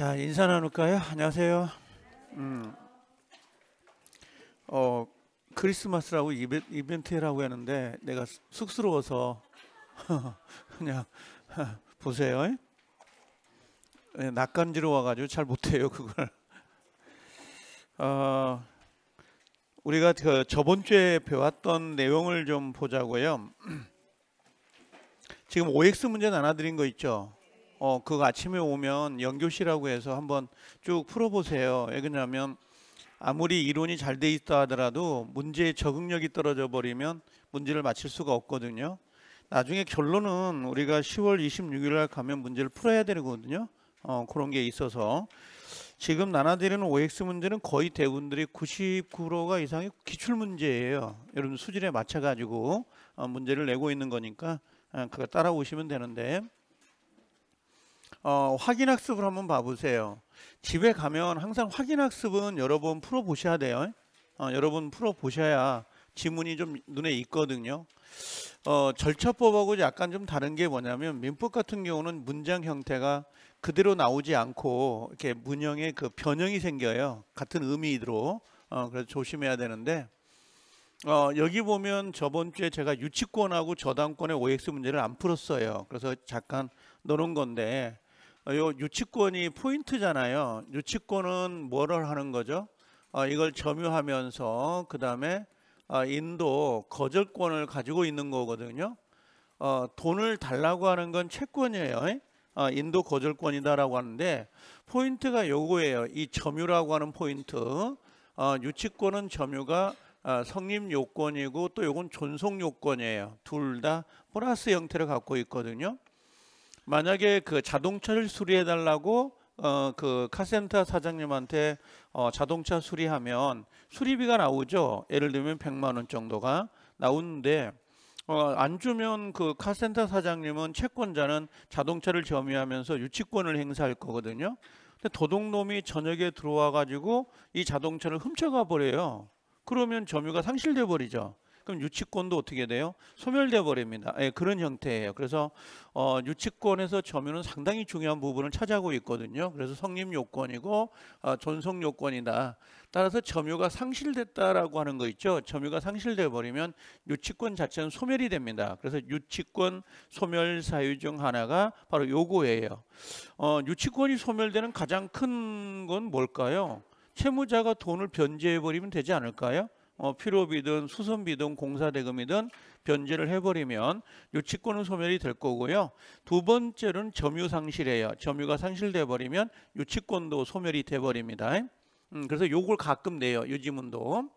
자 인사 나눌까요? 안녕하세요. 음, 어 크리스마스라고 이벤, 트라고 하는데 내가 쑥스러워서 그냥 보세요. 예, 낯간지러 와가지고 잘 못해요 그걸. 어, 우리가 그 저번 주에 배웠던 내용을 좀 보자고요. 지금 OX 문제 나눠드린 거 있죠. 어, 그 아침에 오면 연교시라고 해서 한번 쭉 풀어보세요. 왜 그러냐면 아무리 이론이 잘 돼 있다 하더라도 문제의 적응력이 떨어져 버리면 문제를 맞힐 수가 없거든요. 나중에 결론은 우리가 10월 26일 날 가면 문제를 풀어야 되거든요. 어, 그런 게 있어서 지금 나눠드리는 OX 문제는 거의 대부분들이 99%가 이상의 기출 문제예요. 여러분 수질에 맞춰 가지고 어, 문제를 내고 있는 거니까 어, 그거 따라오시면 되는데 어, 확인 학습을 한번 봐보세요. 집에 가면 항상 확인 학습은 여러 번 풀어보셔야 돼요. 어, 여러 분 풀어보셔야 지문이 좀 눈에 있거든요. 어, 절차법하고 약간 좀 다른 게 뭐냐면 민법 같은 경우는 문장 형태가 그대로 나오지 않고 이렇게 문형의그 변형이 생겨요. 같은 의미로. 어, 그래서 조심해야 되는데 어, 여기 보면 저번 주에 제가 유치권하고 저당권의 OX 문제를 안 풀었어요. 그래서 잠깐 노는 건데 어, 요 유치권이 포인트잖아요. 유치권은 뭐를 하는 거죠? 아, 이걸 점유하면서 그 다음에 아, 어, 인도 거절권을 가지고 있는 거거든요. 어, 돈을 달라고 하는 건 채권이에요. 아, 인도 거절권이다라고 하는데 포인트가 요거예요. 이 점유라고 하는 포인트. 어, 유치권은 점유가 아, 성립 요건이고 또 요건 존속 요건이에요. 둘 다 플러스 형태를 갖고 있거든요. 만약에 그 자동차를 수리해 달라고 어, 그 카센터 사장님한테 어, 자동차 수리하면 수리비가 나오죠. 예를 들면 100만 원 정도가 나오는데 어, 안 주면 그 카센터 사장님은 채권자는 자동차를 점유하면서 유치권을 행사할 거거든요. 근데 도둑놈이 저녁에 들어와 가지고 이 자동차를 훔쳐가 버려요. 그러면 점유가 상실돼 버리죠. 그럼 유치권도 어떻게 돼요? 소멸돼 버립니다. 예, 그런 형태예요. 그래서 어, 유치권에서 점유는 상당히 중요한 부분을 차지하고 있거든요. 그래서 성립 요건이고 어, 존속 요건이다. 따라서 점유가 상실됐다라고 하는 거 있죠. 점유가 상실돼 버리면 유치권 자체는 소멸이 됩니다. 그래서 유치권 소멸 사유 중 하나가 바로 요거예요. 어, 유치권이 소멸되는 가장 큰 건 뭘까요? 채무자가 돈을 변제해 버리면 되지 않을까요? 어, 필요비든 수선비든 공사대금이든 변제를 해버리면 유치권은 소멸이 될 거고요. 두 번째는 점유상실이에요. 점유가 상실돼 버리면 유치권도 소멸이 돼버립니다. 음, 그래서 요걸 가끔 내요. 유지문도.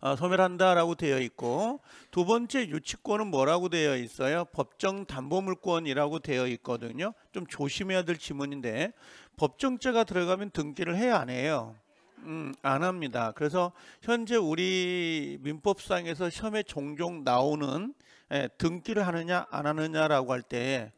아, 소멸한다라고 되어 있고 두 번째 유치권은 뭐라고 되어 있어요? 법정 담보물권이라고 되어 있거든요. 좀 조심해야 될 지문인데 법정죄가 들어가면 등기를 해야 안 해요. 음, 안 합니다. 그래서 현재 우리 민법상에서 시험에 종종 나오는 예, 등기를 하느냐 안 하느냐라고 할때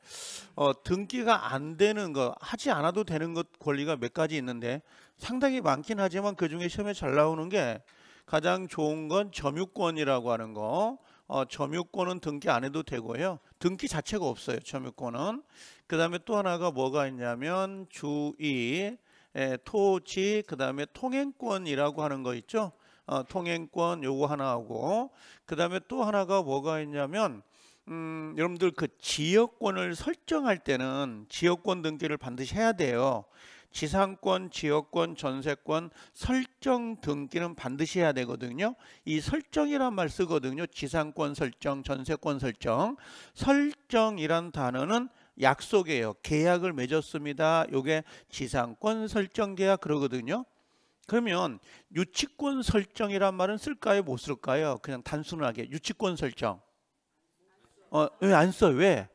어, 등기가 안 되는 거 하지 않아도 되는 것 권리가 몇 가지 있는데 상당히 많긴 하지만 그중에 시험에 잘 나오는 게 가장 좋은 건 점유권이라고 하는 거 어, 점유권은 등기 안 해도 되고요. 등기 자체가 없어요. 점유권은. 그 다음에 또 하나가 뭐가 있냐면 주의 에, 예, 토지 그다음에 통행권이라고 하는 거 있죠. 어, 통행권 요거 하나하고 그다음에 또 하나가 뭐가 있냐면 음, 여러분들 그 지역권을 설정할 때는 지역권 등기를 반드시 해야 돼요. 지상권, 지역권, 전세권 설정 등기는 반드시 해야 되거든요. 이 설정이란 말 쓰거든요. 지상권 설정, 전세권 설정. 설정이란 단어는 약속이에요. 계약을 맺었습니다. 요게 지상권 설정 계약 그러거든요. 그러면 유치권 설정이란 말은 쓸까요? 못 쓸까요? 그냥 단순하게 유치권 설정. 어, 왜 안 써? 왜?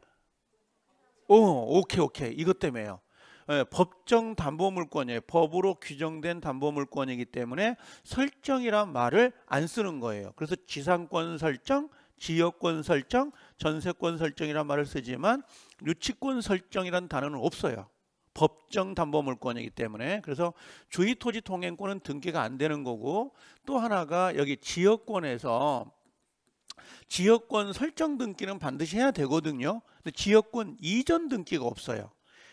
오, 오케이, 오케이. 이것 때문에요. 예, 법정 담보물권이에요. 법으로 규정된 담보물권이기 때문에 설정이란 말을 안 쓰는 거예요. 그래서 지상권 설정, 지역권 설정, 전세권 설정이란 말을 쓰지만 유치권 설정이라는 단어는 없어요. 법정 담보물권이기 때문에 그래서 주위 토지 통행권은 등기가 안 되는 거고 또 하나가 여기 지역권에서 지역권 설정 등기는 반드시 해야 되거든요. 근데 지역권 이전 등기가 없어요.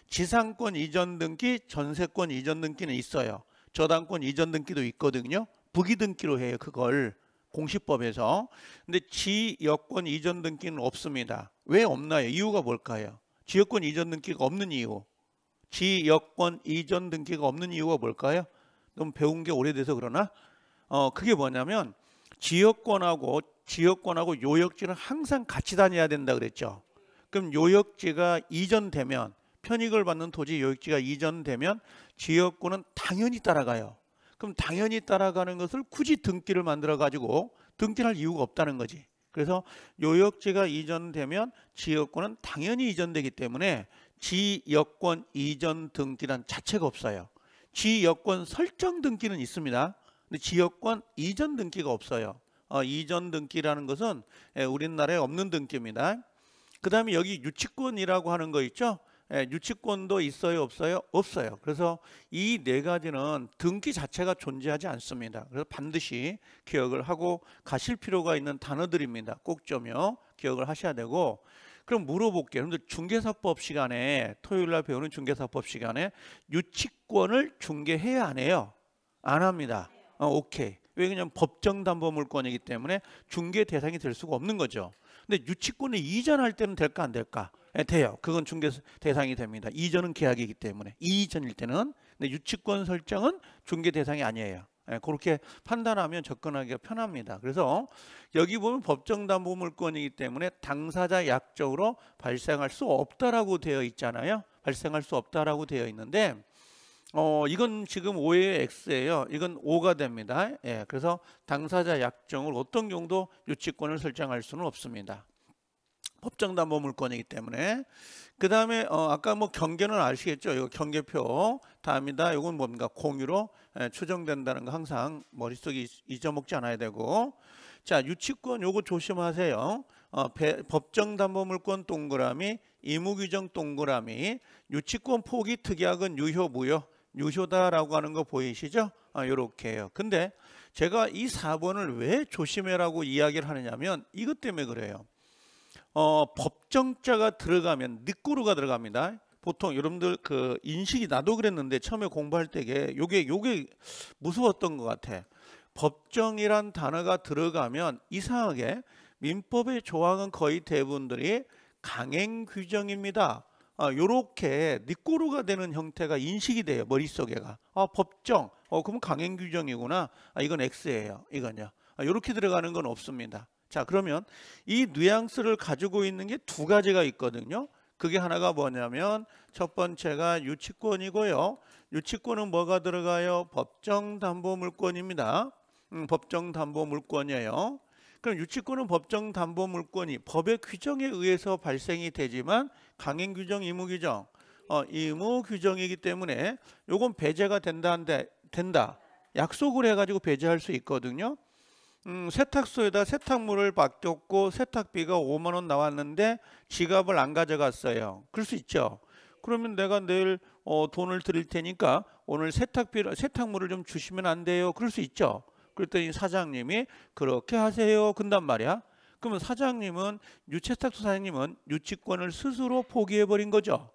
지상권 이전 등기, 전세권 이전 등기는 있어요. 저당권 이전 등기도 있거든요. 부기 등기로 해요, 그걸. 공시법에서 근데 지역권 이전 등기는 없습니다. 왜 없나요? 이유가 뭘까요? 지역권 이전 등기가 없는 이유. 지역권 이전 등기가 없는 이유가 뭘까요? 너무 배운 게 오래돼서 그러나 어 그게 뭐냐면 지역권하고 지역권하고 요역지는 항상 같이 다녀야 된다 그랬죠. 그럼 요역지가 이전되면 편익을 받는 토지 요역지가 이전되면 지역권은 당연히 따라가요. 그럼 당연히 따라가는 것을 굳이 등기를 만들어 가지고 등기할 이유가 없다는 거지. 그래서 요역지가 이전되면 지역권은 당연히 이전되기 때문에 지역권 이전 등기란 자체가 없어요. 지역권 설정 등기는 있습니다. 근데 지역권 이전 등기가 없어요. 어, 이전 등기라는 것은 예, 우리나라에 없는 등기입니다. 그 다음에 여기 유치권이라고 하는 거 있죠. 예, 유치권도 있어요, 없어요? 없어요. 그래서 이 네 가지는 등기 자체가 존재하지 않습니다. 그래서 반드시 기억을 하고 가실 필요가 있는 단어들입니다. 꼭좀요 기억을 하셔야 되고 그럼 물어볼게요. 여러분들 중개사법 시간에 토요일 날 배우는 중개사법 시간에 유치권을 중개해야 안 해요? 안 합니다. 어, 오케이. 왜 그냥 법정담보물권이기 때문에 중개 대상이 될 수가 없는 거죠. 근데 유치권에 이전할 때는 될까 안 될까? 예, 돼요. 그건 중개 대상이 됩니다. 이전은 계약이기 때문에 이전일 때는 근데 유치권 설정은 중개 대상이 아니에요. 예, 그렇게 판단하면 접근하기가 편합니다. 그래서 여기 보면 법정담보물권이기 때문에 당사자 약적으로 발생할 수 없다라고 되어 있잖아요. 발생할 수 없다라고 되어 있는데 어 이건 지금 5의 X예요. 이건 5가 됩니다. 예, 그래서 당사자 약정을 어떤 경우도 유치권을 설정할 수는 없습니다. 법정담보 뭐 물권이기 때문에 그 다음에 어 아까 뭐 경계는 아시겠죠? 이거 경계표 다음이다. 이건 뭡니까 공유로 예, 추정된다는 거 항상 머릿속에 잊어먹지 않아야 되고 자 유치권 요거 조심하세요. 어, 배, 법정담보물권 동그라미, 의무규정 동그라미, 유치권 포기 특약은 유효 무효, 유효다라고 하는 거 보이시죠? 아, 요렇게요. 해 근데 제가 이 4번을 왜 조심해라고 이야기를 하느냐면 이것 때문에 그래요. 어, 법정자가 들어가면 늑고루가 들어갑니다. 보통 여러분들 그 인식이 나도 그랬는데 처음에 공부할 때게 요게 요게 무서웠던 것 같아. 법정이란 단어가 들어가면 이상하게 민법의 조항은 거의 대부분들이 강행 규정입니다. 아, 요렇게 니꼬루가 되는 형태가 인식이 돼요 머릿속에가 아 법정 어 그럼 강행 규정이구나 아 이건 X예요 이건요 아, 요렇게 들어가는 건 없습니다 자 그러면 이 뉘앙스를 가지고 있는 게 두 가지가 있거든요. 그게 하나가 뭐냐면 첫 번째가 유치권이고요. 유치권은 뭐가 들어가요? 법정담보물권입니다. 음, 법정담보물권이에요. 그럼 유치권은 법정담보물권이 법의 규정에 의해서 발생이 되지만 강행규정, 의무규정, 어, 의무규정이기 때문에 요건 배제가 된다 된다. 약속을 해가지고 배제할 수 있거든요. 음, 세탁소에다 세탁물을 맡겼고 세탁비가 5만 원 나왔는데 지갑을 안 가져갔어요. 그럴 수 있죠. 그러면 내가 내일 어, 돈을 드릴 테니까 오늘 세탁비 세탁물을 좀 주시면 안 돼요. 그럴 수 있죠. 그랬더니 사장님이 그렇게 하세요. 근단 말이야. 그러면 사장님은 유채탁소 사장님은 유치권을 스스로 포기해 버린 거죠.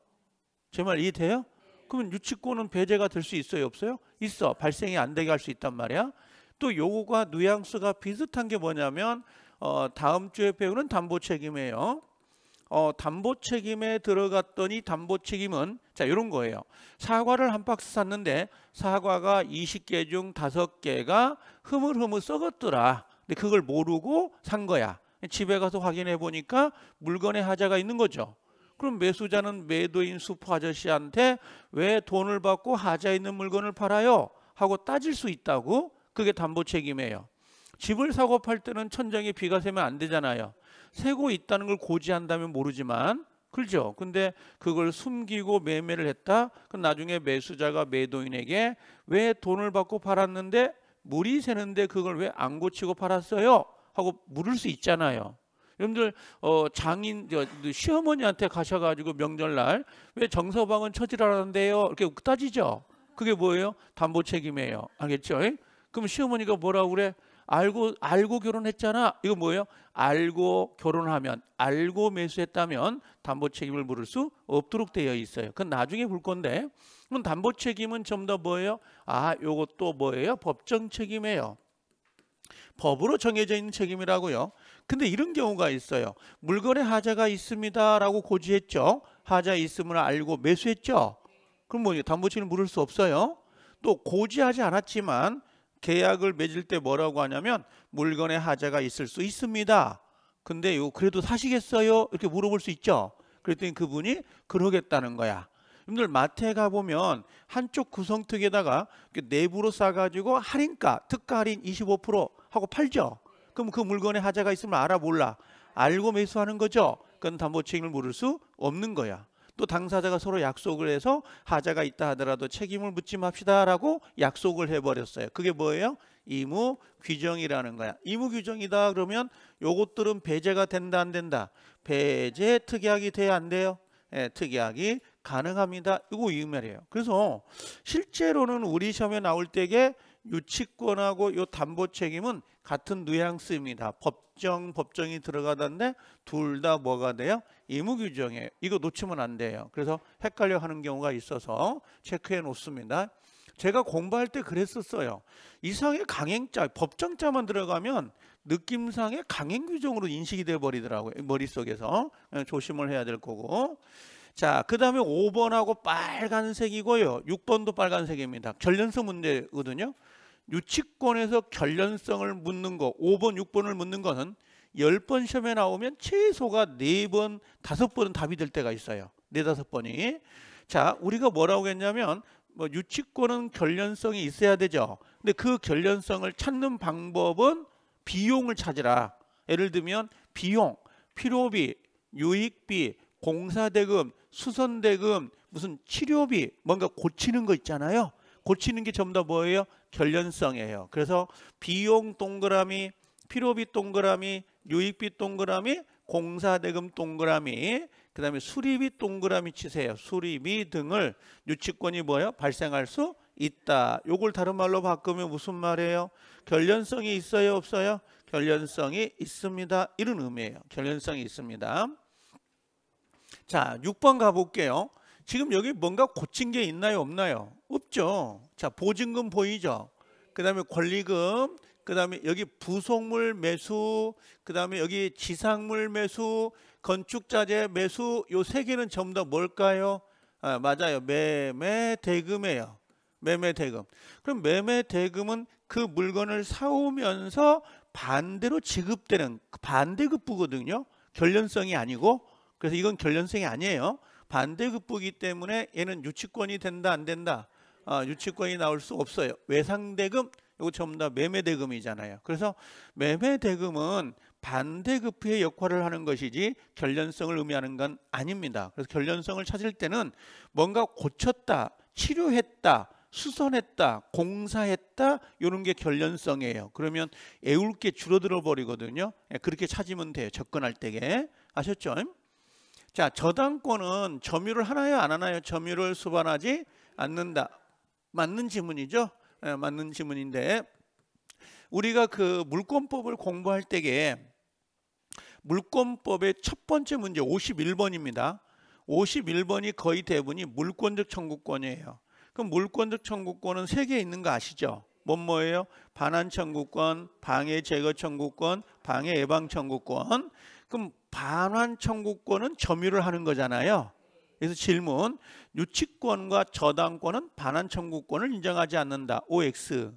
제 말 이해돼요? 그러면 유치권은 배제가 될 수 있어요, 없어요? 있어. 발생이 안 되게 할 수 있단 말이야. 또 요거가 뉘앙스가 비슷한 게 뭐냐면 어, 다음 주에 배우는 담보 책임이에요. 어, 담보 책임에 들어갔더니 담보 책임은 자 이런 거예요. 사과를 한 박스 샀는데 사과가 20개 중 5개가 흐물흐물 썩었더라. 근데 그걸 모르고 산 거야. 집에 가서 확인해 보니까 물건에 하자가 있는 거죠. 그럼 매수자는 매도인 수퍼 아저씨한테 왜 돈을 받고 하자 있는 물건을 팔아요? 하고 따질 수 있다고 그게 담보 책임이에요. 집을 사고 팔 때는 천장에 비가 새면 안 되잖아요. 새고 있다는 걸 고지한다면 모르지만 그렇죠. 근데 그걸 숨기고 매매를 했다. 그 나중에 매수자가 매도인에게 왜 돈을 받고 팔았는데 물이 새는데 그걸 왜 안 고치고 팔았어요? 하고 물을 수 있잖아요. 여러분들 어, 장인 그 시어머니한테 가셔가지고 명절날 왜 정서방은 처질하는데요? 이렇게 따지죠. 그게 뭐예요? 담보 책임이에요. 알겠죠? 그럼 시어머니가 뭐라고 그래? 알고 알고 결혼했잖아. 이거 뭐예요? 알고 결혼하면 알고 매수했다면 담보 책임을 물을 수 없도록 되어 있어요. 그건 나중에 볼 건데. 그럼 담보 책임은 좀 더 뭐예요? 아, 요것도 뭐예요? 법정 책임이에요. 법으로 정해져 있는 책임이라고요. 근데 이런 경우가 있어요. 물건에 하자가 있습니다라고 고지했죠. 하자 있음을 알고 매수했죠. 그럼 뭐예요? 담보 책임을 물을 수 없어요. 또 고지하지 않았지만 계약을 맺을 때 뭐라고 하냐면 물건에 하자가 있을 수 있습니다. 근데 요 그래도 사시겠어요? 이렇게 물어볼 수 있죠. 그랬더니 그분이 그러겠다는 거야. 여러분들 마트에 가보면 한쪽 구성특에다가 내부로 싸가지고 할인가, 특가 할인 25% 하고 팔죠. 그럼 그 물건에 하자가 있으면 알아 몰라. 알고 매수하는 거죠. 그건 담보책임을 물을 수 없는 거야. 또 당사자가 서로 약속을 해서 하자가 있다 하더라도 책임을 묻지 맙시다라고 약속을 해버렸어요. 그게 뭐예요? 의무 규정이라는 거야. 의무 규정이다 그러면 요것들은 배제가 된다 안 된다. 배제 특약이 돼야 안 돼요. 예, 특약이 가능합니다. 이거 의무이에요. 그래서 실제로는 우리 시험에 나올 때게 유치권하고 요 담보 책임은 같은 뉘앙스입니다. 법정, 법정이 들어가던데 둘 다 뭐가 돼요? 의무규정이에요. 이거 놓치면 안 돼요. 그래서 헷갈려 하는 경우가 있어서 체크해 놓습니다. 제가 공부할 때 그랬었어요. 이상의 강행자, 법정자만 들어가면 느낌상의 강행규정으로 인식이 돼 버리더라고요. 머릿속에서 예, 조심을 해야 될 거고. 자, 그 다음에 5번하고 빨간색이고요. 6번도 빨간색입니다. 전련성 문제거든요. 유치권에서 결연성을 묻는 거 5번, 6번을 묻는 거는 10번 시험에 나오면 최소가 4번, 5번은 답이 될 때가 있어요. 4, 5번이. 자, 우리가 뭐라고 했냐면 뭐 유치권은 결연성이 있어야 되죠. 근데 그 결연성을 찾는 방법은 비용을 찾으라. 예를 들면 비용, 필요비, 유익비, 공사대금, 수선대금, 무슨 치료비, 뭔가 고치는 거 있잖아요. 고치는 게 전부 다 뭐예요? 결연성이에요. 그래서 비용 동그라미, 필요비 동그라미, 유익비 동그라미, 공사대금 동그라미, 그 다음에 수리비 동그라미 치세요. 수리비 등을 유치권이 뭐예요? 발생할 수 있다. 요걸 다른 말로 바꾸면 무슨 말이에요? 결연성이 있어요? 없어요? 결연성이 있습니다. 이런 의미예요. 결연성이 있습니다. 자, 6번 가볼게요. 지금 여기 뭔가 고친 게 있나요? 없나요? 없죠. 자, 보증금 보이죠? 그 다음에 권리금, 그 다음에 여기 부속물 매수, 그 다음에 여기 지상물 매수, 건축자재 매수 요 세 개는 전부 다 뭘까요? 아, 맞아요. 매매 대금이에요. 매매 대금. 그럼 매매 대금은 그 물건을 사오면서 반대로 지급되는 반대급부거든요. 결연성이 아니고 그래서 이건 결연성이 아니에요. 반대급부기 때문에 얘는 유치권이 된다 안 된다 아, 유치권이 나올 수 없어요. 외상대금 이거 전부 다 매매대금이잖아요. 그래서 매매대금은 반대급부의 역할을 하는 것이지 결련성을 의미하는 건 아닙니다. 그래서 결련성을 찾을 때는 뭔가 고쳤다, 치료했다, 수선했다, 공사했다 이런 게 결련성이에요. 그러면 애울 게 줄어들어 버리거든요. 예, 그렇게 찾으면 돼요. 접근할 때에 아셨죠? 자, 저당권은 점유를 하나요, 안 하나요? 점유를 수반하지 않는다. 맞는 지문이죠. 네, 예, 맞는 지문인데 우리가 그 물권법을 공부할 때에 물권법의 첫 번째 문제 51번입니다. 51번이 거의 대부분이 물권적 청구권이에요. 그럼 물권적 청구권은 세 개 있는 거 아시죠? 뭔 뭐예요? 반환 청구권, 방해 제거 청구권, 방해 예방 청구권. 그럼 반환 청구권은 점유를 하는 거잖아요. 그래서 질문 유치권과 저당권은 반환 청구권을 인정하지 않는다. OX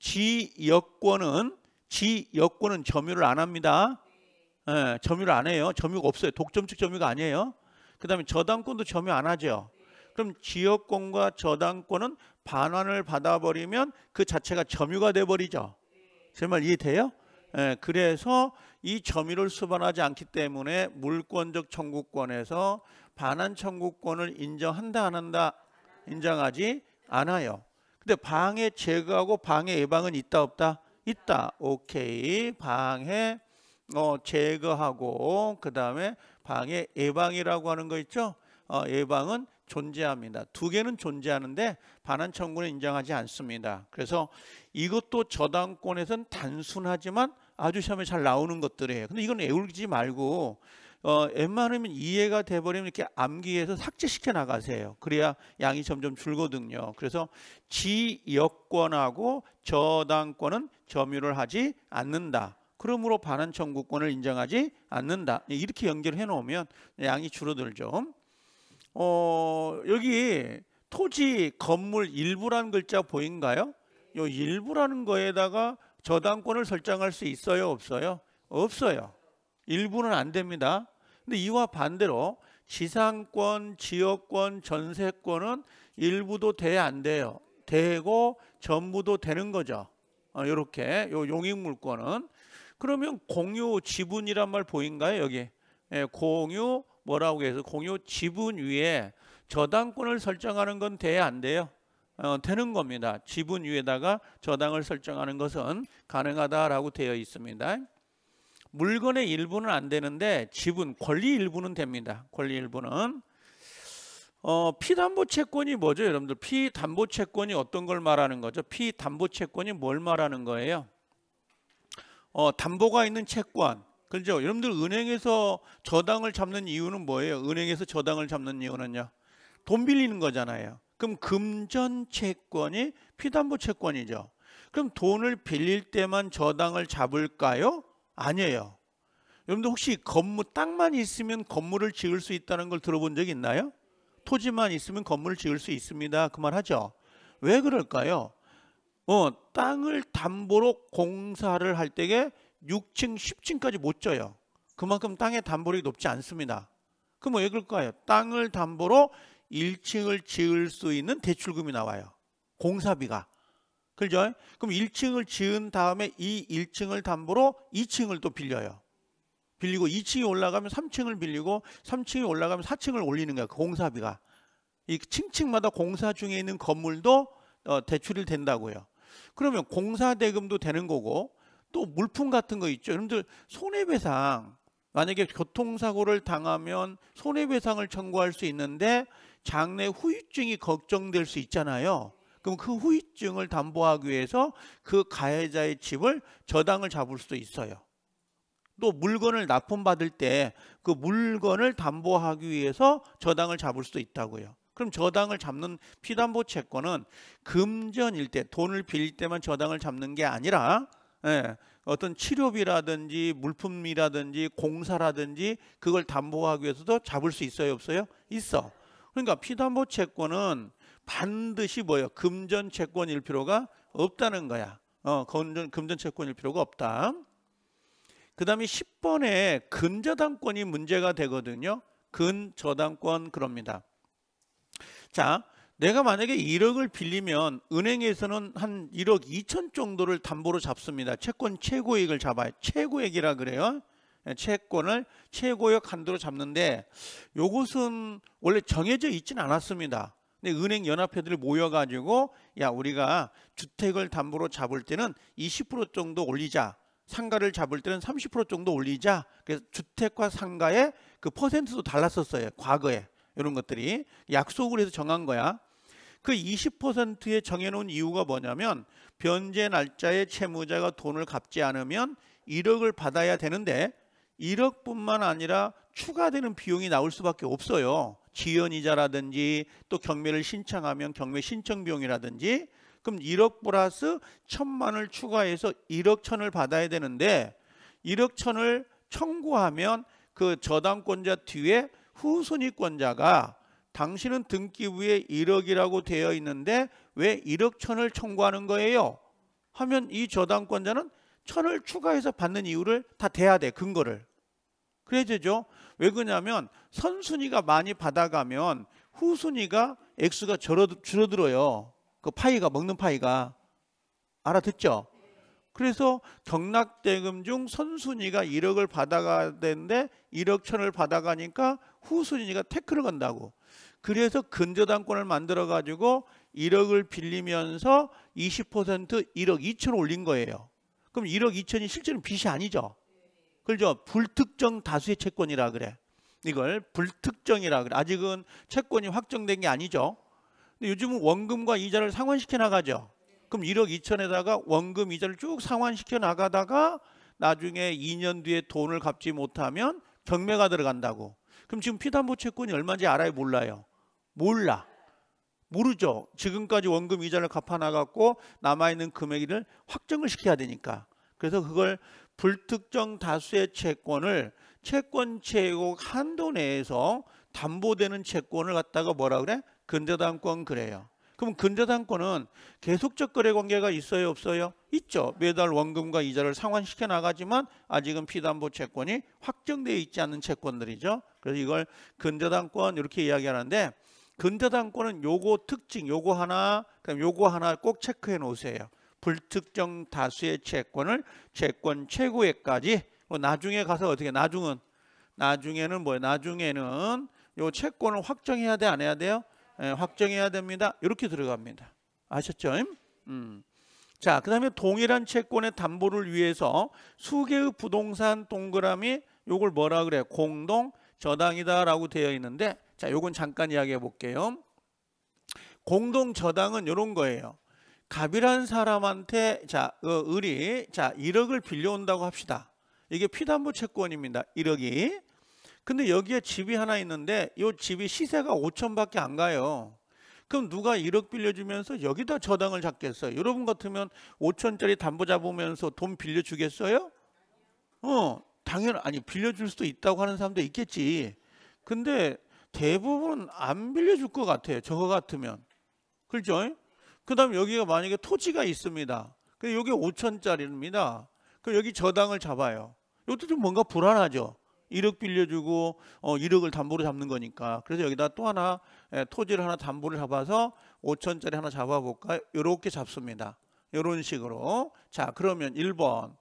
지역권은 지여권은 점유를 안 합니다. 예, 점유를 안 해요. 점유가 없어요. 독점적 점유가 아니에요. 그다음에 저당권도 점유 안 하죠. 그럼 지역권과 저당권은 반환을 받아버리면 그 자체가 점유가 돼버리죠. 제 말 이해돼요? 예, 그래서 이 점유를 수반하지 않기 때문에 물권적 청구권에서 반환 청구권을 인정한다 안 한다 인정하지 않아요. 근데 방해 제거하고 방해 예방은 있다 없다 있다. 오케이 방해 어, 제거하고 그 다음에 방해 예방이라고 하는 거 있죠. 어, 예방은 존재합니다. 두 개는 존재하는데 반환 청구는 인정하지 않습니다. 그래서 이것도 저당권에선 단순하지만 아주 시험에 잘 나오는 것들이에요. 근데 이건 애울지 말고 어, 웬만하면 이해가 돼버리면 이렇게 암기해서 삭제시켜 나가세요. 그래야 양이 점점 줄거든요. 그래서 지역권하고 저당권은 점유를 하지 않는다. 그러므로 반환 청구권을 인정하지 않는다. 이렇게 연결해 놓으면 양이 줄어들죠. 어, 여기 토지 건물 일부라는 글자 보인가요? 요 일부라는 거에다가 저당권을 설정할 수 있어요, 없어요? 없어요. 일부는 안 됩니다. 근데 이와 반대로 지상권, 지역권, 전세권은 일부도 돼안 돼요. 되고 전부도 되는 거죠. 어, 이렇게 요 용익물권은 그러면 공유 지분이란 말 보인가요 여기? 예, 공유 뭐라고 해서 공유 지분 위에 저당권을 설정하는 건 돼야 안 돼요? 어, 되는 겁니다. 지분 위에다가 저당을 설정하는 것은 가능하다라고 되어 있습니다. 물건의 일부는 안 되는데 지분, 권리 일부는 됩니다. 권리 일부는 어, 피담보 채권이 뭐죠, 여러분들? 피담보 채권이 어떤 걸 말하는 거죠? 피담보 채권이 뭘 말하는 거예요? 어, 담보가 있는 채권. 그렇죠? 여러분들 은행에서 저당을 잡는 이유는 뭐예요? 은행에서 저당을 잡는 이유는요. 돈 빌리는 거잖아요. 그럼 금전 채권이 피담보 채권이죠. 그럼 돈을 빌릴 때만 저당을 잡을까요? 아니에요. 여러분들 혹시 건물 땅만 있으면 건물을 지을 수 있다는 걸 들어본 적 있나요? 토지만 있으면 건물을 지을 수 있습니다. 그 말 하죠. 왜 그럴까요? 어, 땅을 담보로 공사를 할 때에 6층, 10층까지 못 져요. 그만큼 땅의 담보력이 높지 않습니다. 그럼 왜 뭐 그럴까요? 땅을 담보로 1층을 지을 수 있는 대출금이 나와요. 공사비가. 그죠? 그럼 1층을 지은 다음에 이 1층을 담보로 2층을 또 빌려요. 빌리고 2층이 올라가면 3층을 빌리고 3층이 올라가면 4층을 올리는 거야. 예 공사비가. 이 층층마다 공사 중에 있는 건물도 어, 대출이 된다고요. 그러면 공사 대금도 되는 거고 또 물품 같은 거 있죠. 여러분들 손해배상 만약에 교통사고를 당하면 손해배상을 청구할 수 있는데 장래 후유증이 걱정될 수 있잖아요. 그럼 그 후유증을 담보하기 위해서 그 가해자의 집을 저당을 잡을 수도 있어요. 또 물건을 납품받을 때 그 물건을 담보하기 위해서 저당을 잡을 수도 있다고요. 그럼 저당을 잡는 피담보 채권은 금전일 때 돈을 빌릴 때만 저당을 잡는 게 아니라 예, 어떤 치료비라든지 물품이라든지 공사라든지 그걸 담보하기 위해서도 잡을 수 있어요 없어요? 있어. 그러니까 피담보 채권은 반드시 뭐예요? 금전 채권일 필요가 없다는 거야. 어, 금전, 금전 채권일 필요가 없다. 그 다음에 10번에 근저당권이 문제가 되거든요. 근저당권 그럽니다. 자, 내가 만약에 1억을 빌리면 은행에서는 한 1억 2천 정도를 담보로 잡습니다. 채권 최고액을 잡아요. 최고액이라 그래요. 예, 채권을 최고액 간도로 잡는데 요것은 원래 정해져 있지는 않았습니다. 근데 은행 연합회들이 모여가지고 야 우리가 주택을 담보로 잡을 때는 20% 정도 올리자. 상가를 잡을 때는 30% 정도 올리자. 그래서 주택과 상가의 그 퍼센트도 달랐었어요. 과거에. 이런 것들이 약속을 해서 정한 거야. 그 20%에 정해놓은 이유가 뭐냐면 변제 날짜에 채무자가 돈을 갚지 않으면 1억을 받아야 되는데 1억뿐만 아니라 추가되는 비용이 나올 수밖에 없어요. 지연이자라든지 또 경매를 신청하면 경매 신청 비용이라든지 그럼 1억 플러스 천만을 추가해서 1억 천을 받아야 되는데 1억 천을 청구하면 그 저당권자 뒤에 후순위권자가 당신은 등기부에 1억이라고 되어 있는데 왜 1억 천을 청구하는 거예요? 하면 이 저당권자는 천을 추가해서 받는 이유를 다 대야 돼 근거를 그래야 되죠 왜 그러냐면 선순위가 많이 받아가면 후순위가 액수가 줄어들어요 그 파이가 먹는 파이가 알아듣죠 그래서 경락대금 중 선순위가 1억을 받아가는데 야되 1억 천을 받아가니까 후순위가 테크를 건다고 그래서 근저당권을 만들어 가지고 1억을 빌리면서 20% 1억 2천 올린 거예요. 그럼 1억 2천이 실제는 빚이 아니죠. 그죠? 렇 불특정 다수의 채권이라 그래. 이걸 불특정이라 그래. 아직은 채권이 확정된 게 아니죠. 근데 요즘은 원금과 이자를 상환시켜 나가죠. 그럼 1억 2천에다가 원금 이자를 쭉 상환시켜 나가다가 나중에 2년 뒤에 돈을 갚지 못하면 경매가 들어간다고. 그럼 지금 피담보 채권이 얼마인지 알아요? 몰라요? 몰라. 모르죠. 지금까지 원금 이자를 갚아나갔고 남아있는 금액을 확정을 시켜야 되니까. 그래서 그걸 불특정 다수의 채권을 채권 제국 한도 내에서 담보되는 채권을 갖다가 뭐라 그래? 근저당권 그래요. 그럼 근저당권은 계속적 거래 관계가 있어요 없어요? 있죠. 매달 원금과 이자를 상환시켜 나가지만 아직은 피담보 채권이 확정되어 있지 않는 채권들이죠. 그래서 이걸 근저당권 이렇게 이야기하는데 근저당권은 요거 특징 요거 하나 그다 요거 하나 꼭 체크해 놓으세요. 불특정 다수의 채권을 채권 최고액까지 뭐 나중에 가서 어떻게 나중은 나중에는 뭐예 나중에는 요 채권을 확정해야 돼 안 해야 돼요? 예, 확정해야 됩니다. 이렇게 들어갑니다. 아셨죠? 음. 자, 그다음에 동일한 채권의 담보를 위해서 수개의 부동산 동그라미 요걸 뭐라 그래? 공동 저당이다라고 되어 있는데 자, 요건 잠깐 이야기해 볼게요. 공동 저당은 요런 거예요. 갑이라는 사람한테 자, 어, 을이 자, 1억을 빌려온다고 합시다. 이게 피담보 채권입니다. 1억이. 근데 여기에 집이 하나 있는데 요 집이 시세가 5천밖에 안 가요. 그럼 누가 1억 빌려주면서 여기다 저당을 잡겠어요? 여러분 같으면 5천짜리 담보 잡으면서 돈 빌려주겠어요? 어, 당연 히 아니 빌려줄 수도 있다고 하는 사람도 있겠지. 근데 대부분 안 빌려줄 것 같아요. 저거 같으면. 그렇죠? 그 다음 에 여기가 만약에 토지가 있습니다. 근 여기 5천짜리입니다. 그 여기 저당을 잡아요. 이것도 좀 뭔가 불안하죠. 1억 빌려주고 어, 1억을 담보로 잡는 거니까. 그래서 여기다 또 하나 예, 토지를 하나 담보를 잡아서 5천짜리 하나 잡아볼까? 요 이렇게 잡습니다. 이런 식으로. 자 그러면 1번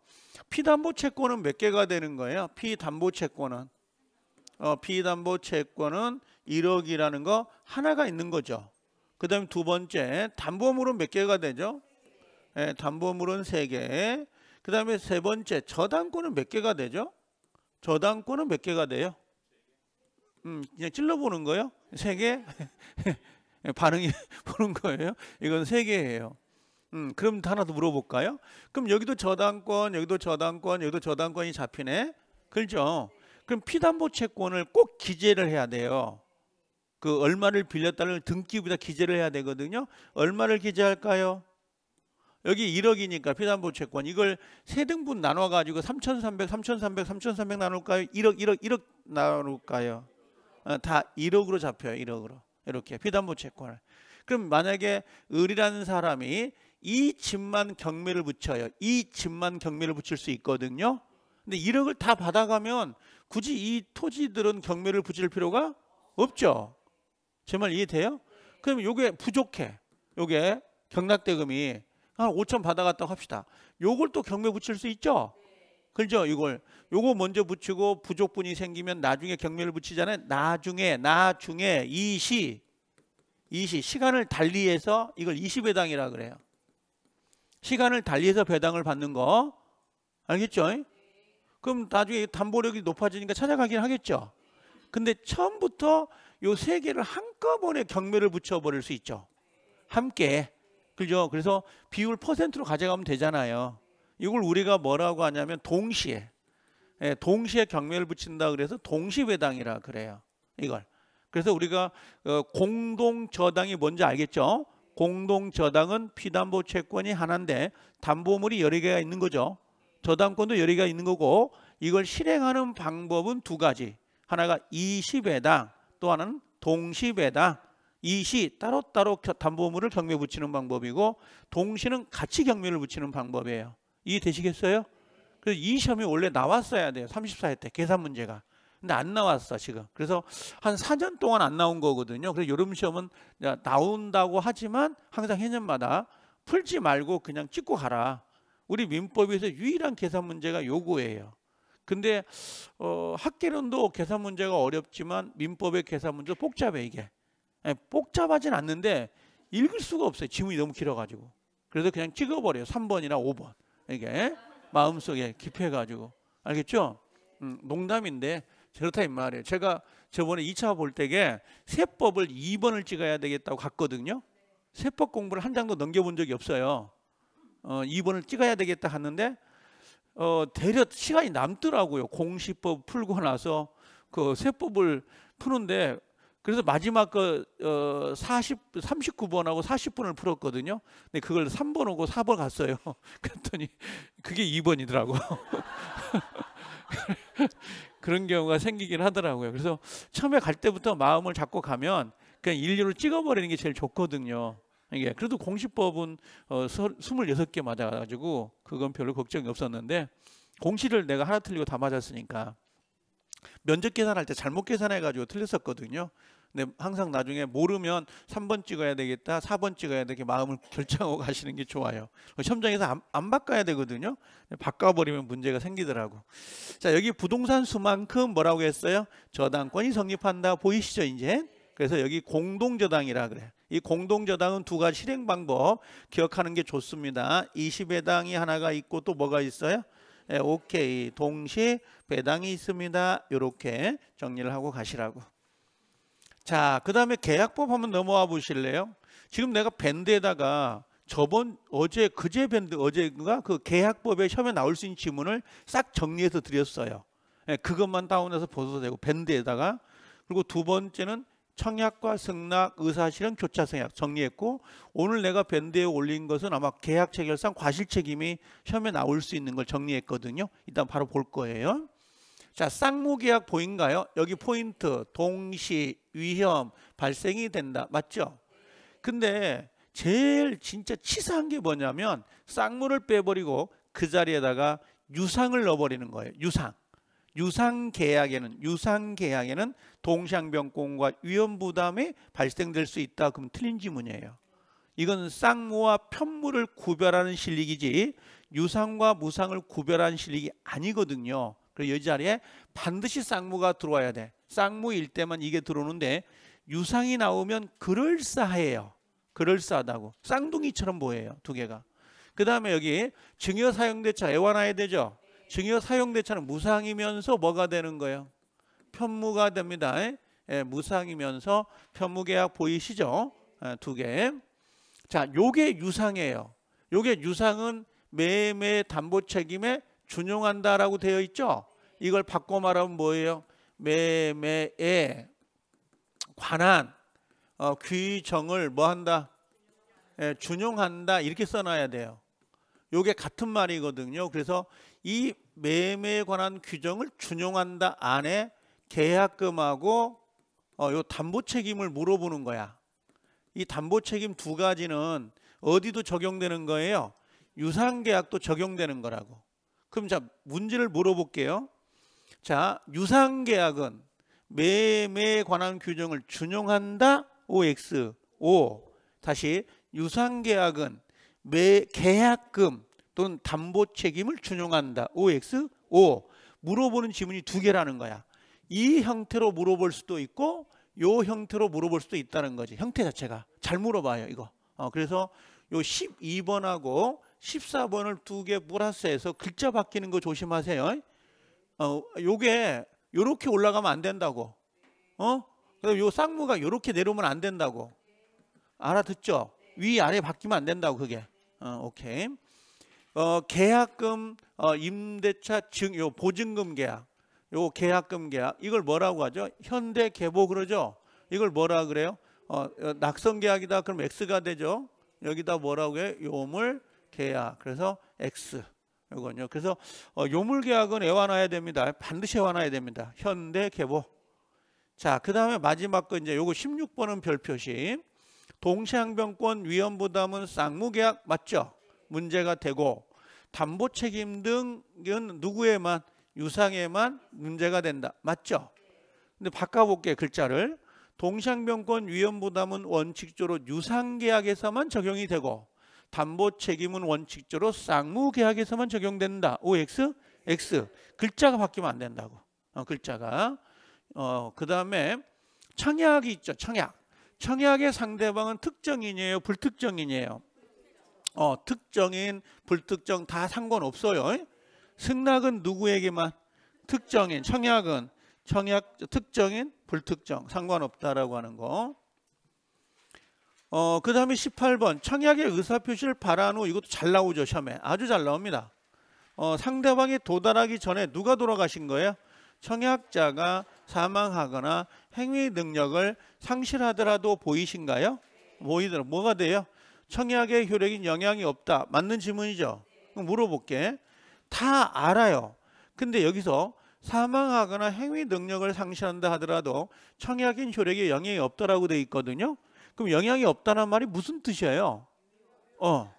피담보 채권은 몇 개가 되는 거예요? 피담보 채권은 어, 피담보 채권은 1억이라는 거 하나가 있는 거죠. 그 다음에 두 번째 담보물은 몇 개가 되죠? 네, 담보물은 세개그 다음에 세 번째 저당권은 몇 개가 되죠? 저당권은 몇 개가 돼요? 음, 그냥 찔러보는 거예요? 세 개 반응이 보는 거예요? 이건 세개예요 음, 그럼 하나 더 물어볼까요? 그럼 여기도 저당권, 여기도 저당권, 여기도 저당권이 잡히네? 그렇죠? 그럼 피담보 채권을 꼭 기재를 해야 돼요. 그 얼마를 빌렸다는 등기부에다 기재를 해야 되거든요. 얼마를 기재할까요? 여기 1억이니까 피담보 채권 이걸 세 등분 나눠 가지고 3,300, 3,300, 3,300 나눌까요? 1억, 1억, 1억 나눌까요? 어, 다 1억으로 잡혀요. 1억으로. 이렇게 피담보 채권을. 그럼 만약에 을이라는 사람이 이 집만 경매를 붙여요. 이 집만 경매를 붙일 수 있거든요. 근데 1억을 다 받아가면 굳이 이 토지들은 경매를 부질 필요가 없죠. 제 말 이해돼요? 그럼 요게 부족해. 요게 경락대금이 한 5천 받아갔다고 합시다. 요걸 또 경매 붙일 수 있죠? 그죠? 이걸 요거 먼저 붙이고 부족분이 생기면 나중에 경매를 붙이잖아요. 나중에 나중에 이시 이시 시간을 달리해서 이걸 20배당이라 그래요. 시간을 달리해서 배당을 받는 거 알겠죠? 그럼 나중에 담보력이 높아지니까 찾아가긴 하겠죠. 근데 처음부터 요 세 개를 한꺼번에 경매를 붙여버릴 수 있죠. 함께. 그죠? 그래서 비율 퍼센트로 가져가면 되잖아요. 이걸 우리가 뭐라고 하냐면 동시에. 예, 동시에 경매를 붙인다 그래서 동시배당이라 그래요. 이걸. 그래서 우리가 어, 공동저당이 뭔지 알겠죠? 공동저당은 피담보 채권이 하나인데 담보물이 여러 개가 있는 거죠. 저당권도 여러 가 있는 거고 이걸 실행하는 방법은 두 가지. 하나가 이시배당, 또 하나는 동시배당. 이시 따로따로 담보물을 경매 붙이는 방법이고 동시는 같이 경매를 붙이는 방법이에요. 이해되시겠어요? 그래서 이 시험이 원래 나왔어야 돼요. 34회 때 계산 문제가. 근데 안 나왔어 지금. 그래서 한 4년 동안 안 나온 거거든요. 그래서 여름 시험은 나온다고 하지만 항상 해년마다 풀지 말고 그냥 찍고 가라. 우리 민법에서 유일한 계산 문제가 요거예요. 근데 어, 학계론도 계산 문제가 어렵지만 민법의 계산 문제 복잡해 이게. 아 복잡하진 않는데 읽을 수가 없어요. 지문이 너무 길어가지고. 그래서 그냥 찍어버려요. 3번이나 5번. 이게 마음속에 깊해가지고. 알겠죠? 음, 농담인데 그렇다 이 말이에요. 제가 저번에 2차 볼 때에 세법을 2번을 찍어야 되겠다고 갔거든요. 세법 공부를 한 장도 넘겨본 적이 없어요. 어, 2번을 찍어야 되겠다 하는데 어, 대략 시간이 남더라고요. 공시법 풀고 나서 그 세법을 푸는데 그래서 마지막 그 어, 40, 39번하고 40분을 풀었거든요. 근데 그걸 3번 오고 4번 갔어요. 그랬더니 그게 2번이더라고. 그런 경우가 생기긴 하더라고요. 그래서 처음에 갈 때부터 마음을 잡고 가면 그냥 일류를 찍어버리는 게 제일 좋거든요. 이게 예, 그래도 공시법은 어 26개 맞아 가지고 그건 별로 걱정이 없었는데 공시를 내가 하나 틀리고 다 맞았으니까 면접 계산할 때 잘못 계산해 가지고 틀렸었거든요. 근데 항상 나중에 모르면 3번 찍어야 되겠다, 4번 찍어야 되게 마음을 결정하고 가시는 게 좋아요. 시험장에서 안, 안 바꿔야 되거든요. 바꿔버리면 문제가 생기더라고. 자 여기 부동산 수만큼 뭐라고 했어요? 저당권이 성립한다 보이시죠 이제? 그래서 여기 공동저당이라 그래. 이 공동저당은 두 가지 실행 방법 기억하는 게 좋습니다. 20배당이 하나가 있고 또 뭐가 있어요? 예, 오케이. 동시 배당이 있습니다. 이렇게 정리를 하고 가시라고. 자, 그 다음에 계약법 한번 넘어와 보실래요? 지금 내가 밴드에다가 저번 어제 그제 밴드 어제가 그 계약법에 처음에 나올 수 있는 지문을 싹 정리해서 드렸어요. 예, 그것만 다운해서 보셔도 되고 밴드에다가 그리고 두 번째는 청약과 승낙, 의사실은 교차성약 정리했고 오늘 내가 밴드에 올린 것은 아마 계약 체결상 과실 책임이 시험에 나올 수 있는 걸 정리했거든요. 일단 바로 볼 거예요. 자, 쌍무계약 보인가요? 여기 포인트 동시 위험 발생이 된다. 맞죠? 근데 제일 진짜 치사한 게 뭐냐면 쌍무를 빼버리고 그 자리에다가 유상을 넣어버리는 거예요. 유상. 유상 계약에는 유상 계약에는 동시항 변동과 위험 부담이 발생될 수 있다. 그럼 틀린 지문이에요. 이건 쌍무와 편무를 구별하는 실력이지 유상과 무상을 구별하는 실력이 아니거든요. 그래서 이 자리에 반드시 쌍무가 들어와야 돼. 쌍무일 때만 이게 들어오는데 유상이 나오면 그럴싸해요. 그럴싸하다고. 쌍둥이처럼 보여요. 두 개가. 그 다음에 여기 증여 사용대차 애완화해야 되죠. 증여 사용 대차는 무상이면서 뭐가 되는 거예요? 편무가 됩니다. 예, 예 무상이면서 편무 계약 보이시죠? 아, 두 개. 자, 요게 유상이에요. 요게 유상은 매매 담보 책임에 준용한다라고 되어 있죠. 이걸 바꿔 말하면 뭐예요? 매매에 관한 어, 규정을 뭐 한다? 예, 준용한다 이렇게 써놔야 돼요. 요게 같은 말이거든요. 그래서 이 매매에 관한 규정을 준용한다 안에 계약금하고 어, 요 담보 책임을 물어보는 거야. 이 담보 책임 두 가지는 어디도 적용되는 거예요. 유상 계약도 적용되는 거라고. 그럼 자, 문제를 물어볼게요. 자, 유상 계약은 매매에 관한 규정을 준용한다 OX O 다시 유상 계약은 매 계약금 또는 담보 책임을 준용한다. OX, O. 물어보는 지문이 두 개라는 거야. 이 형태로 물어볼 수도 있고 요 형태로 물어볼 수도 있다는 거지. 형태 자체가. 잘 물어봐요, 이거. 어, 그래서 요 12번하고 14번을 두 개 플러스해서 글자 바뀌는 거 조심하세요. 어, 요게 요렇게 올라가면 안 된다고. 어? 그럼요 쌍무가 요렇게 내려오면 안 된다고. 알아듣죠? 위 아래 바뀌면 안 된다고 그게. 어, 오케이. 어, 계약금 어, 임대차 증요 보증금 계약 요 계약금 계약 이걸 뭐라고 하죠? 현대 개보 그러죠? 이걸 뭐라 그래요? 어, 어, 낙선 계약이다 그럼 X가 되죠. 여기다 뭐라고 해요? 요물 계약. 그래서 X. 요건요. 그래서 어, 요물 계약은 애완화해야 됩니다. 반드시 애완화해야 됩니다. 현대 개보. 자, 그다음에 마지막 거 이제 요거 16번은 별표시. 동시항변권 위험 부담은 쌍무 계약 맞죠? 문제가 되고 담보 책임 등은 누구에만 유상에만 문제가 된다. 맞죠? 근데 바꿔볼게 글자를 동상명권 위험부담은 원칙적으로 유상계약에서만 적용이 되고 담보 책임은 원칙적으로 쌍무계약에서만 적용된다. OX, X 글자가 바뀌면 안 된다고. 어, 글자가 어, 그 다음에 청약이 있죠. 청약. 청약의 상대방은 특정인이에요. 불특정인이에요. 어, 특정인, 불특정 다 상관없어요. 승낙은 누구에게만? 특정인, 청약은 청약 특정인, 불특정 상관없다라고 하는 거. 어, 그 다음에 18번 청약의 의사표시를 바란 후 이것도 잘 나오죠 샴에 아주 잘 나옵니다 어, 상대방이 도달하기 전에 누가 돌아가신 거예요? 청약자가 사망하거나 행위 능력을 상실하더라도 보이신가요? 보이더라 뭐가 돼요? 청약의 효력인 영향이 없다. 맞는 질문이죠. 물어볼게. 다 알아요. 근데 여기서 사망하거나 행위 능력을 상실한다 하더라도 청약인 효력에 영향이 없다라고 돼 있거든요. 그럼 영향이 없다는 말이 무슨 뜻이에요? 어.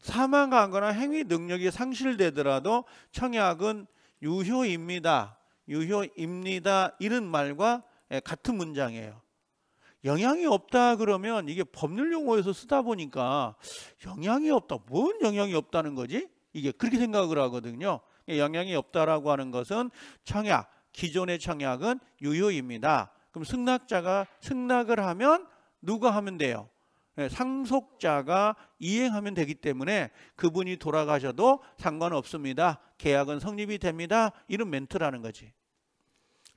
사망하거나 행위 능력이 상실되더라도 청약은 유효입니다. 유효입니다. 이런 말과 예, 같은 문장이에요. 영향이 없다 그러면 이게 법률 용어에서 쓰다 보니까 영향이 없다. 뭔 영향이 없다는 거지? 이게 그렇게 생각을 하거든요. 영향이 없다라고 하는 것은 청약, 기존의 청약은 유효입니다. 그럼 승낙자가 승낙을 하면 누가 하면 돼요? 예, 상속자가 이행하면 되기 때문에 그분이 돌아가셔도 상관없습니다. 계약은 성립이 됩니다. 이런 멘트라는 거지.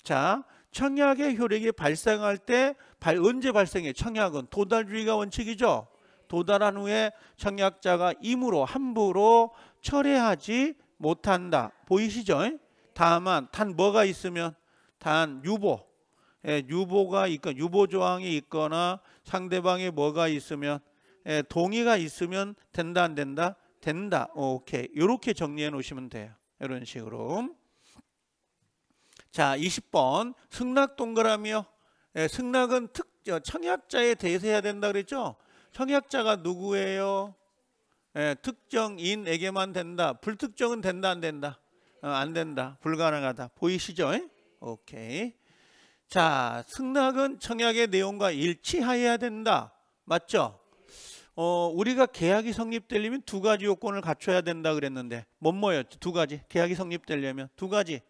자, 청약의 효력이 발생할 때 언제 발생해? 청약은 도달주의가 원칙이죠. 도달한 후에 청약자가 임으로 함부로 철회하지 못한다. 보이시죠? 다만 단 뭐가 있으면 단 유보. 예, 유보가 있거나 유보 조항이 있거나 상대방의 뭐가 있으면 예, 동의가 있으면 된다 안 된다? 된다. 오케이. 이렇게 정리해 놓으시면 돼요. 이런 식으로. 자, 20번 승낙 동그라미요. 예, 승낙은 특 청약자에 대해서 해야 된다 그랬죠? 청약자가 누구예요? 예, 특정인에게만 된다. 불특정은 된다 안 된다? 어, 안 된다. 불가능하다. 보이시죠? 예? 오케이. 자, 승낙은 청약의 내용과 일치하여야 된다. 맞죠? 어, 우리가 계약이 성립되려면 두 가지 요건을 갖춰야 된다 그랬는데 뭐뭐였죠? 두 가지. 계약이 성립되려면 두 가지.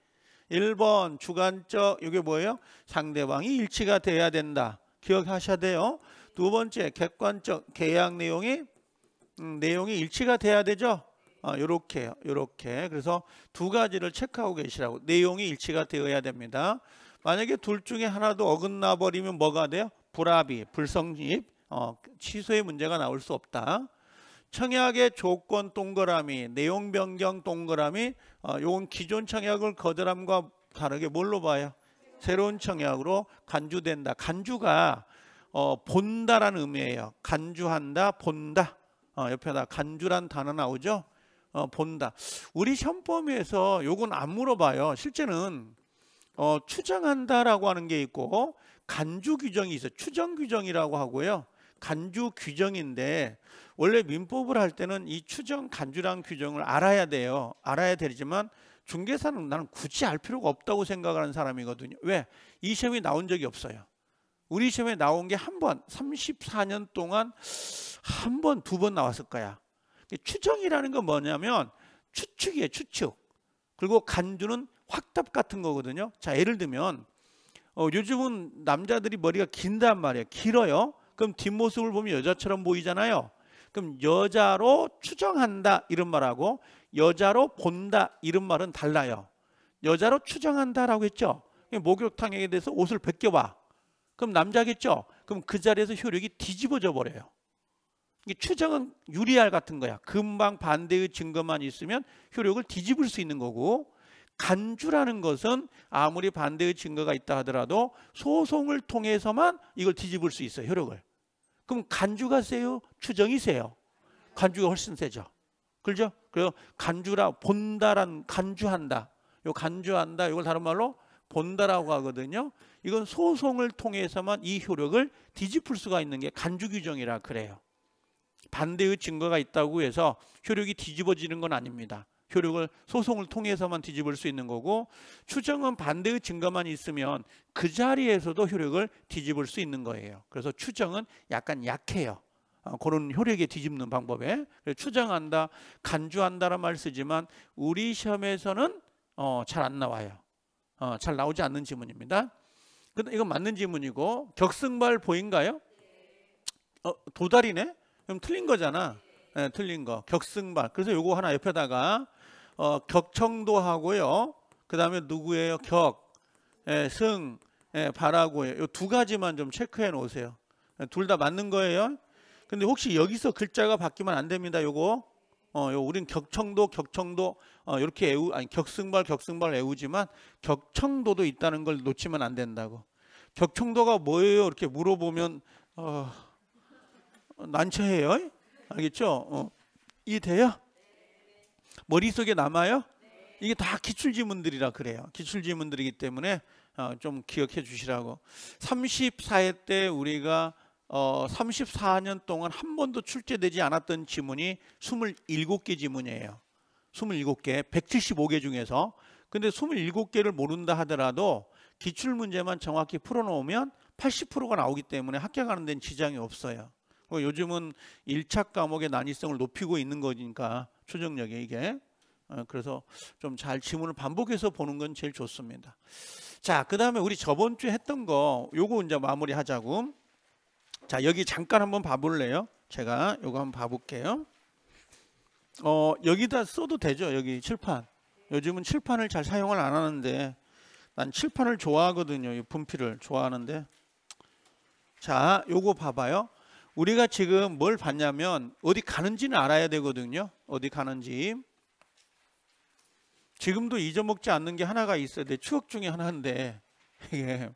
1번 주관적 이게 뭐예요? 상대방이 일치가 돼야 된다. 기억하셔야 돼요. 두 번째 객관적 계약 내용이 음, 내용이 일치가 돼야 되죠. 이렇게 아, 요렇게 그래서 두 가지를 체크하고 계시라고 내용이 일치가 되어야 됩니다. 만약에 둘 중에 하나도 어긋나 버리면 뭐가 돼요? 불합의 불성립, 어, 취소의 문제가 나올 수 없다. 청약의 조건 동그라미, 내용 변경 동그라미 어, 요건 기존 청약을 거절함과 다르게 뭘로 봐요? 새로운 청약으로 간주된다. 간주가 어, 본다라는 의미예요. 간주한다, 본다. 어, 옆에다 간주란 단어 나오죠? 어, 본다. 우리 현범위에서 요건 안 물어봐요. 실제는 어, 추정한다라고 하는 게 있고 간주 규정이 있어. 요 추정 규정이라고 하고요. 간주 규정인데 원래 민법을 할 때는 이 추정 간주랑 규정을 알아야 돼요. 알아야 되지만 중개사는 나는 굳이 알 필요가 없다고 생각하는 사람이거든요. 왜? 이 시험이 나온 적이 없어요. 우리 시험에 나온 게 한 번, 34년 동안 한 번, 두 번 나왔을 거야. 추정이라는 건 뭐냐면 추측이에요, 추측. 그리고 간주는 확답 같은 거거든요. 자, 예를 들면 어, 요즘은 남자들이 머리가 긴단 말이에요. 길어요. 그럼 뒷모습을 보면 여자처럼 보이잖아요. 그럼 여자로 추정한다 이런 말하고 여자로 본다 이런 말은 달라요. 여자로 추정한다라고 했죠. 목욕탕에 대해서 옷을 벗겨봐. 그럼 남자겠죠. 그럼 그 자리에서 효력이 뒤집어져 버려요. 추정은 유리알 같은 거야. 금방 반대의 증거만 있으면 효력을 뒤집을 수 있는 거고 간주라는 것은 아무리 반대의 증거가 있다 하더라도 소송을 통해서만 이걸 뒤집을 수 있어요. 효력을. 그럼 간주가 세요? 추정이 세요? 간주가 훨씬 세죠. 그렇죠? 그래서 간주라 본다란 간주한다. 요 간주한다. 이걸 다른 말로 본다라고 하거든요. 이건 소송을 통해서만 이 효력을 뒤집을 수가 있는 게 간주 규정이라 그래요. 반대의 증거가 있다고 해서 효력이 뒤집어지는 건 아닙니다. 효력을 소송을 통해서만 뒤집을 수 있는 거고 추정은 반대의 증거만 있으면 그 자리에서도 효력을 뒤집을 수 있는 거예요. 그래서 추정은 약간 약해요. 어, 그런 효력에 뒤집는 방법에 추정한다, 간주한다라는 말 쓰지만 우리 시험에서는 어, 잘안 나와요. 어, 잘 나오지 않는 지문입니다. 근데 이건 맞는 지문이고 격승발 보인가요? 어, 도달이네? 그럼 틀린 거잖아. 네, 틀린 거. 격승발. 그래서 요거 하나 옆에다가 어, 격청도하고요. 그 다음에 누구예요? 격, 예, 승, 예, 바라고요. 이두 가지만 좀 체크해 놓으세요. 예, 둘다 맞는 거예요. 근데 혹시 여기서 글자가 바뀌면 안 됩니다. 요거. 어, 요 우린 격청도, 격청도 어, 이렇게 애우 아니 격승발, 격승발 애우지만 격청도도 있다는 걸 놓치면 안 된다고. 격청도가 뭐예요? 이렇게 물어보면 어, 난처해요. 알겠죠? 어, 이해돼요? 머릿속에 남아요? 이게 다 기출지문들이라 그래요. 기출지문들이기 때문에 어, 좀 기억해 주시라고. 34회 때 우리가 34년 어, 동안 한 번도 출제되지 않았던 지문이 27개 지문이에요. 27개, 175개 중에서. 근데 27개를 모른다 하더라도 기출 문제만 정확히 풀어놓으면 80%가 나오기 때문에 합격하는 데는 지장이 없어요. 요즘은 1차 과목의 난이성을 높이고 있는 거니까 추정력에 이게 어, 그래서 좀 잘 지문을 반복해서 보는 건 제일 좋습니다. 자, 그 다음에 우리 저번 주에 했던 거 요거 이제 마무리하자고. 자, 여기 잠깐 한번 봐볼래요? 제가 요거 한번 봐볼게요. 어, 여기다 써도 되죠? 여기 칠판. 요즘은 칠판을 잘 사용을 안 하는데 난 칠판을 좋아하거든요. 이 분필을 좋아하는데. 자, 요거 봐봐요. 우리가 지금 뭘 봤냐면 어디 가는지는 알아야 되거든요. 어디 가는지. 지금도 잊어먹지 않는 게 하나가 있어야 돼. 추억 중에 하나인데 이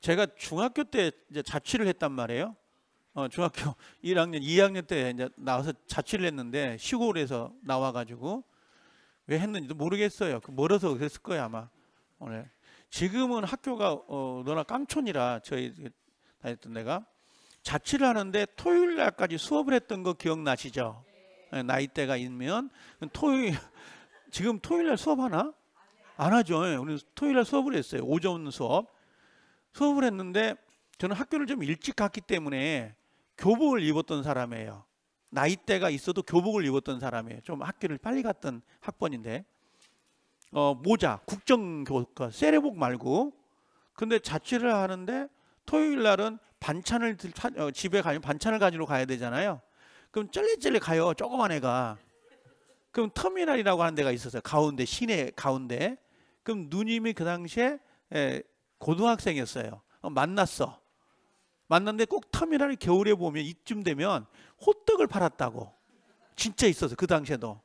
제가 중학교 때 이제 자취를 했단 말이에요. 어, 중학교 1학년, 2학년 때 이제 나와서 자취를 했는데 시골에서 나와가지고 왜 했는지도 모르겠어요. 그 멀어서 그랬을 거예요 아마 오늘. 지금은 학교가 어, 너나 깡촌이라 저희 다녔던 내가 자취를 하는데 토요일 날까지 수업을 했던 거 기억나시죠? 예, 나이대가 있면 토요일 지금 토요일 날 수업하나? 안 하죠. 예, 우리 토요일 날 수업을 했어요. 오전 수업. 수업을 했는데 저는 학교를 좀 일찍 갔기 때문에 교복을 입었던 사람이에요. 나이대가 있어도 교복을 입었던 사람이에요. 좀 학교를 빨리 갔던 학번인데 어, 모자 국정교과 세례복 말고 근데 자취를 하는데 토요일 날은 반찬을 어, 집에 가면 반찬을 가지러 가야 되잖아요. 그럼 쩔레쩔레 가요. 조그만 애가. 그럼 터미널이라고 하는 데가 있었어요. 가운데 시내 가운데. 그럼 누님이 그 당시에 예, 고등학생이었어요. 어, 만났어. 만났는데 꼭 터미널이 겨울에 보면 이쯤 되면 호떡을 팔았다고. 진짜 있었어. 그 당시에도.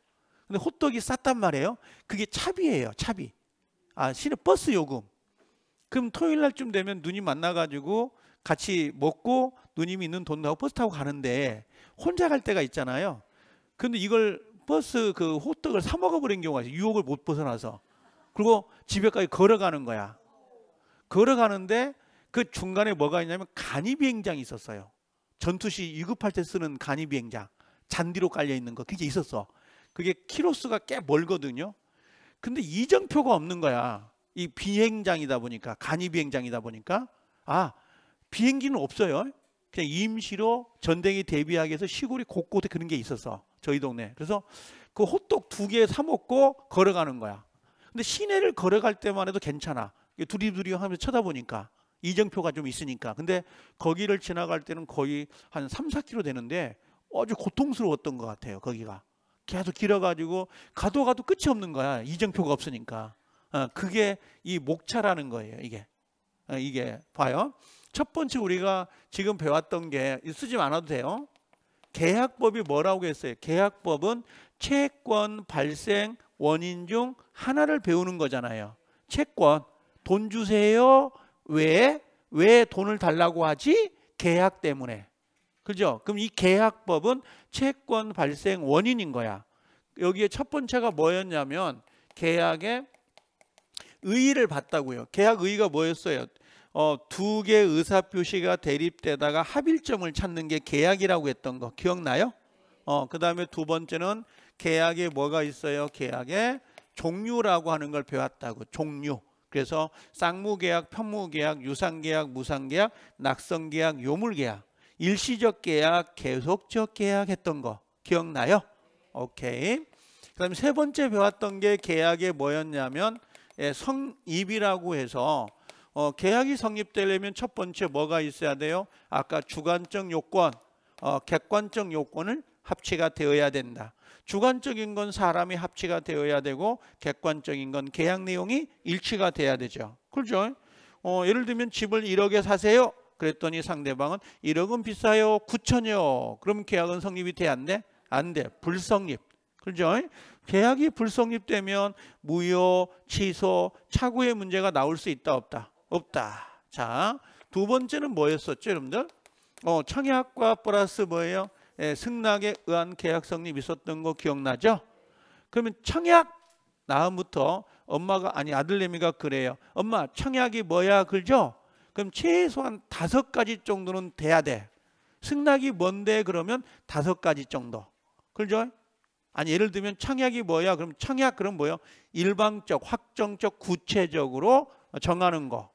근데 호떡이 쌌단 말이에요. 그게 차비예요. 차비. 아, 시내 버스 요금. 그럼 토요일 날쯤 되면 누님 만나 가지고 같이 먹고 누님이 있는 돈 나고 버스 타고 가는데 혼자 갈 때가 있잖아요. 근데 이걸 버스 그 호떡을 사 먹어버린 경우가 있어요. 유혹을 못 벗어나서. 그리고 집에까지 걸어가는 거야. 걸어가는데 그 중간에 뭐가 있냐면 간이비행장이 있었어요. 전투시 위급할 때 쓰는 간이비행장. 잔디로 깔려 있는 거. 그게 있었어. 그게 키로수가 꽤 멀거든요. 근데 이정표가 없는 거야. 이 비행장이다 보니까 간이 비행장이다 보니까 아 비행기는 없어요. 그냥 임시로 전쟁에 대비하기 위해서 시골이 곳곳에 그런 게 있었어. 저희 동네. 그래서 그 호떡 두 개 사 먹고 걸어가는 거야. 근데 시내를 걸어갈 때만 해도 괜찮아. 두리두리 하면서 쳐다보니까 이정표가 좀 있으니까. 근데 거기를 지나갈 때는 거의 한 3, 4km 되는데 아주 고통스러웠던 것 같아요. 거기가. 계속 길어가지고 가도 가도 끝이 없는 거야. 이정표가 없으니까. 어, 그게 이 목차라는 거예요. 이게. 어, 이게 봐요. 첫 번째 우리가 지금 배웠던 게 쓰지 않아도 돼요. 계약법이 뭐라고 했어요? 계약법은 채권 발생 원인 중 하나를 배우는 거잖아요. 채권 돈 주세요. 왜? 왜 돈을 달라고 하지? 계약 때문에. 그죠? 그럼 이 계약법은 채권 발생 원인인 거야. 여기에 첫 번째가 뭐였냐면 계약의 의의를 봤다고요. 계약 의의가 뭐였어요? 어, 두 개의 의사표시가 대립되다가 합일점을 찾는 게 계약이라고 했던 거 기억나요? 어, 그 다음에 두 번째는 계약에 뭐가 있어요? 계약에 종류라고 하는 걸 배웠다고 종류 그래서 쌍무계약, 편무계약, 유상계약, 무상계약, 낙성계약 요물계약 일시적 계약, 계속적 계약 했던 거 기억나요? 오케이 그 다음에 세 번째 배웠던 게 계약에 뭐였냐면 예, 성입이라고 해서 어, 계약이 성립되려면 첫 번째 뭐가 있어야 돼요? 아까 주관적 요건, 어, 객관적 요건을 합치가 되어야 된다. 주관적인 건 사람이 합치가 되어야 되고 객관적인 건 계약 내용이 일치가 돼야 되죠. 그렇죠? 어, 예를 들면 집을 1억에 사세요. 그랬더니 상대방은 1억은 비싸요. 9천요. 이 그럼 계약은 성립이 돼? 야안 돼? 안 돼. 불성립. 그죠? 렇 계약이 불성립되면 무효, 취소, 착오의 문제가 나올 수 있다 없다. 없다. 자, 두 번째는 뭐였었죠, 여러분들? 어, 청약과 플러스 뭐예요? 예, 승낙에 의한 계약 성립 있었던 거 기억나죠? 그러면 청약 다음부터 엄마가 아니 아들내미가 그래요. 엄마 청약이 뭐야 그죠? 그럼 최소한 다섯 가지 정도는 돼야 돼. 승낙이 뭔데 그러면 다섯 가지 정도. 그죠? 아니 예를 들면 청약이 뭐야? 그럼 청약 그럼 뭐요? 일방적, 확정적, 구체적으로 정하는 거.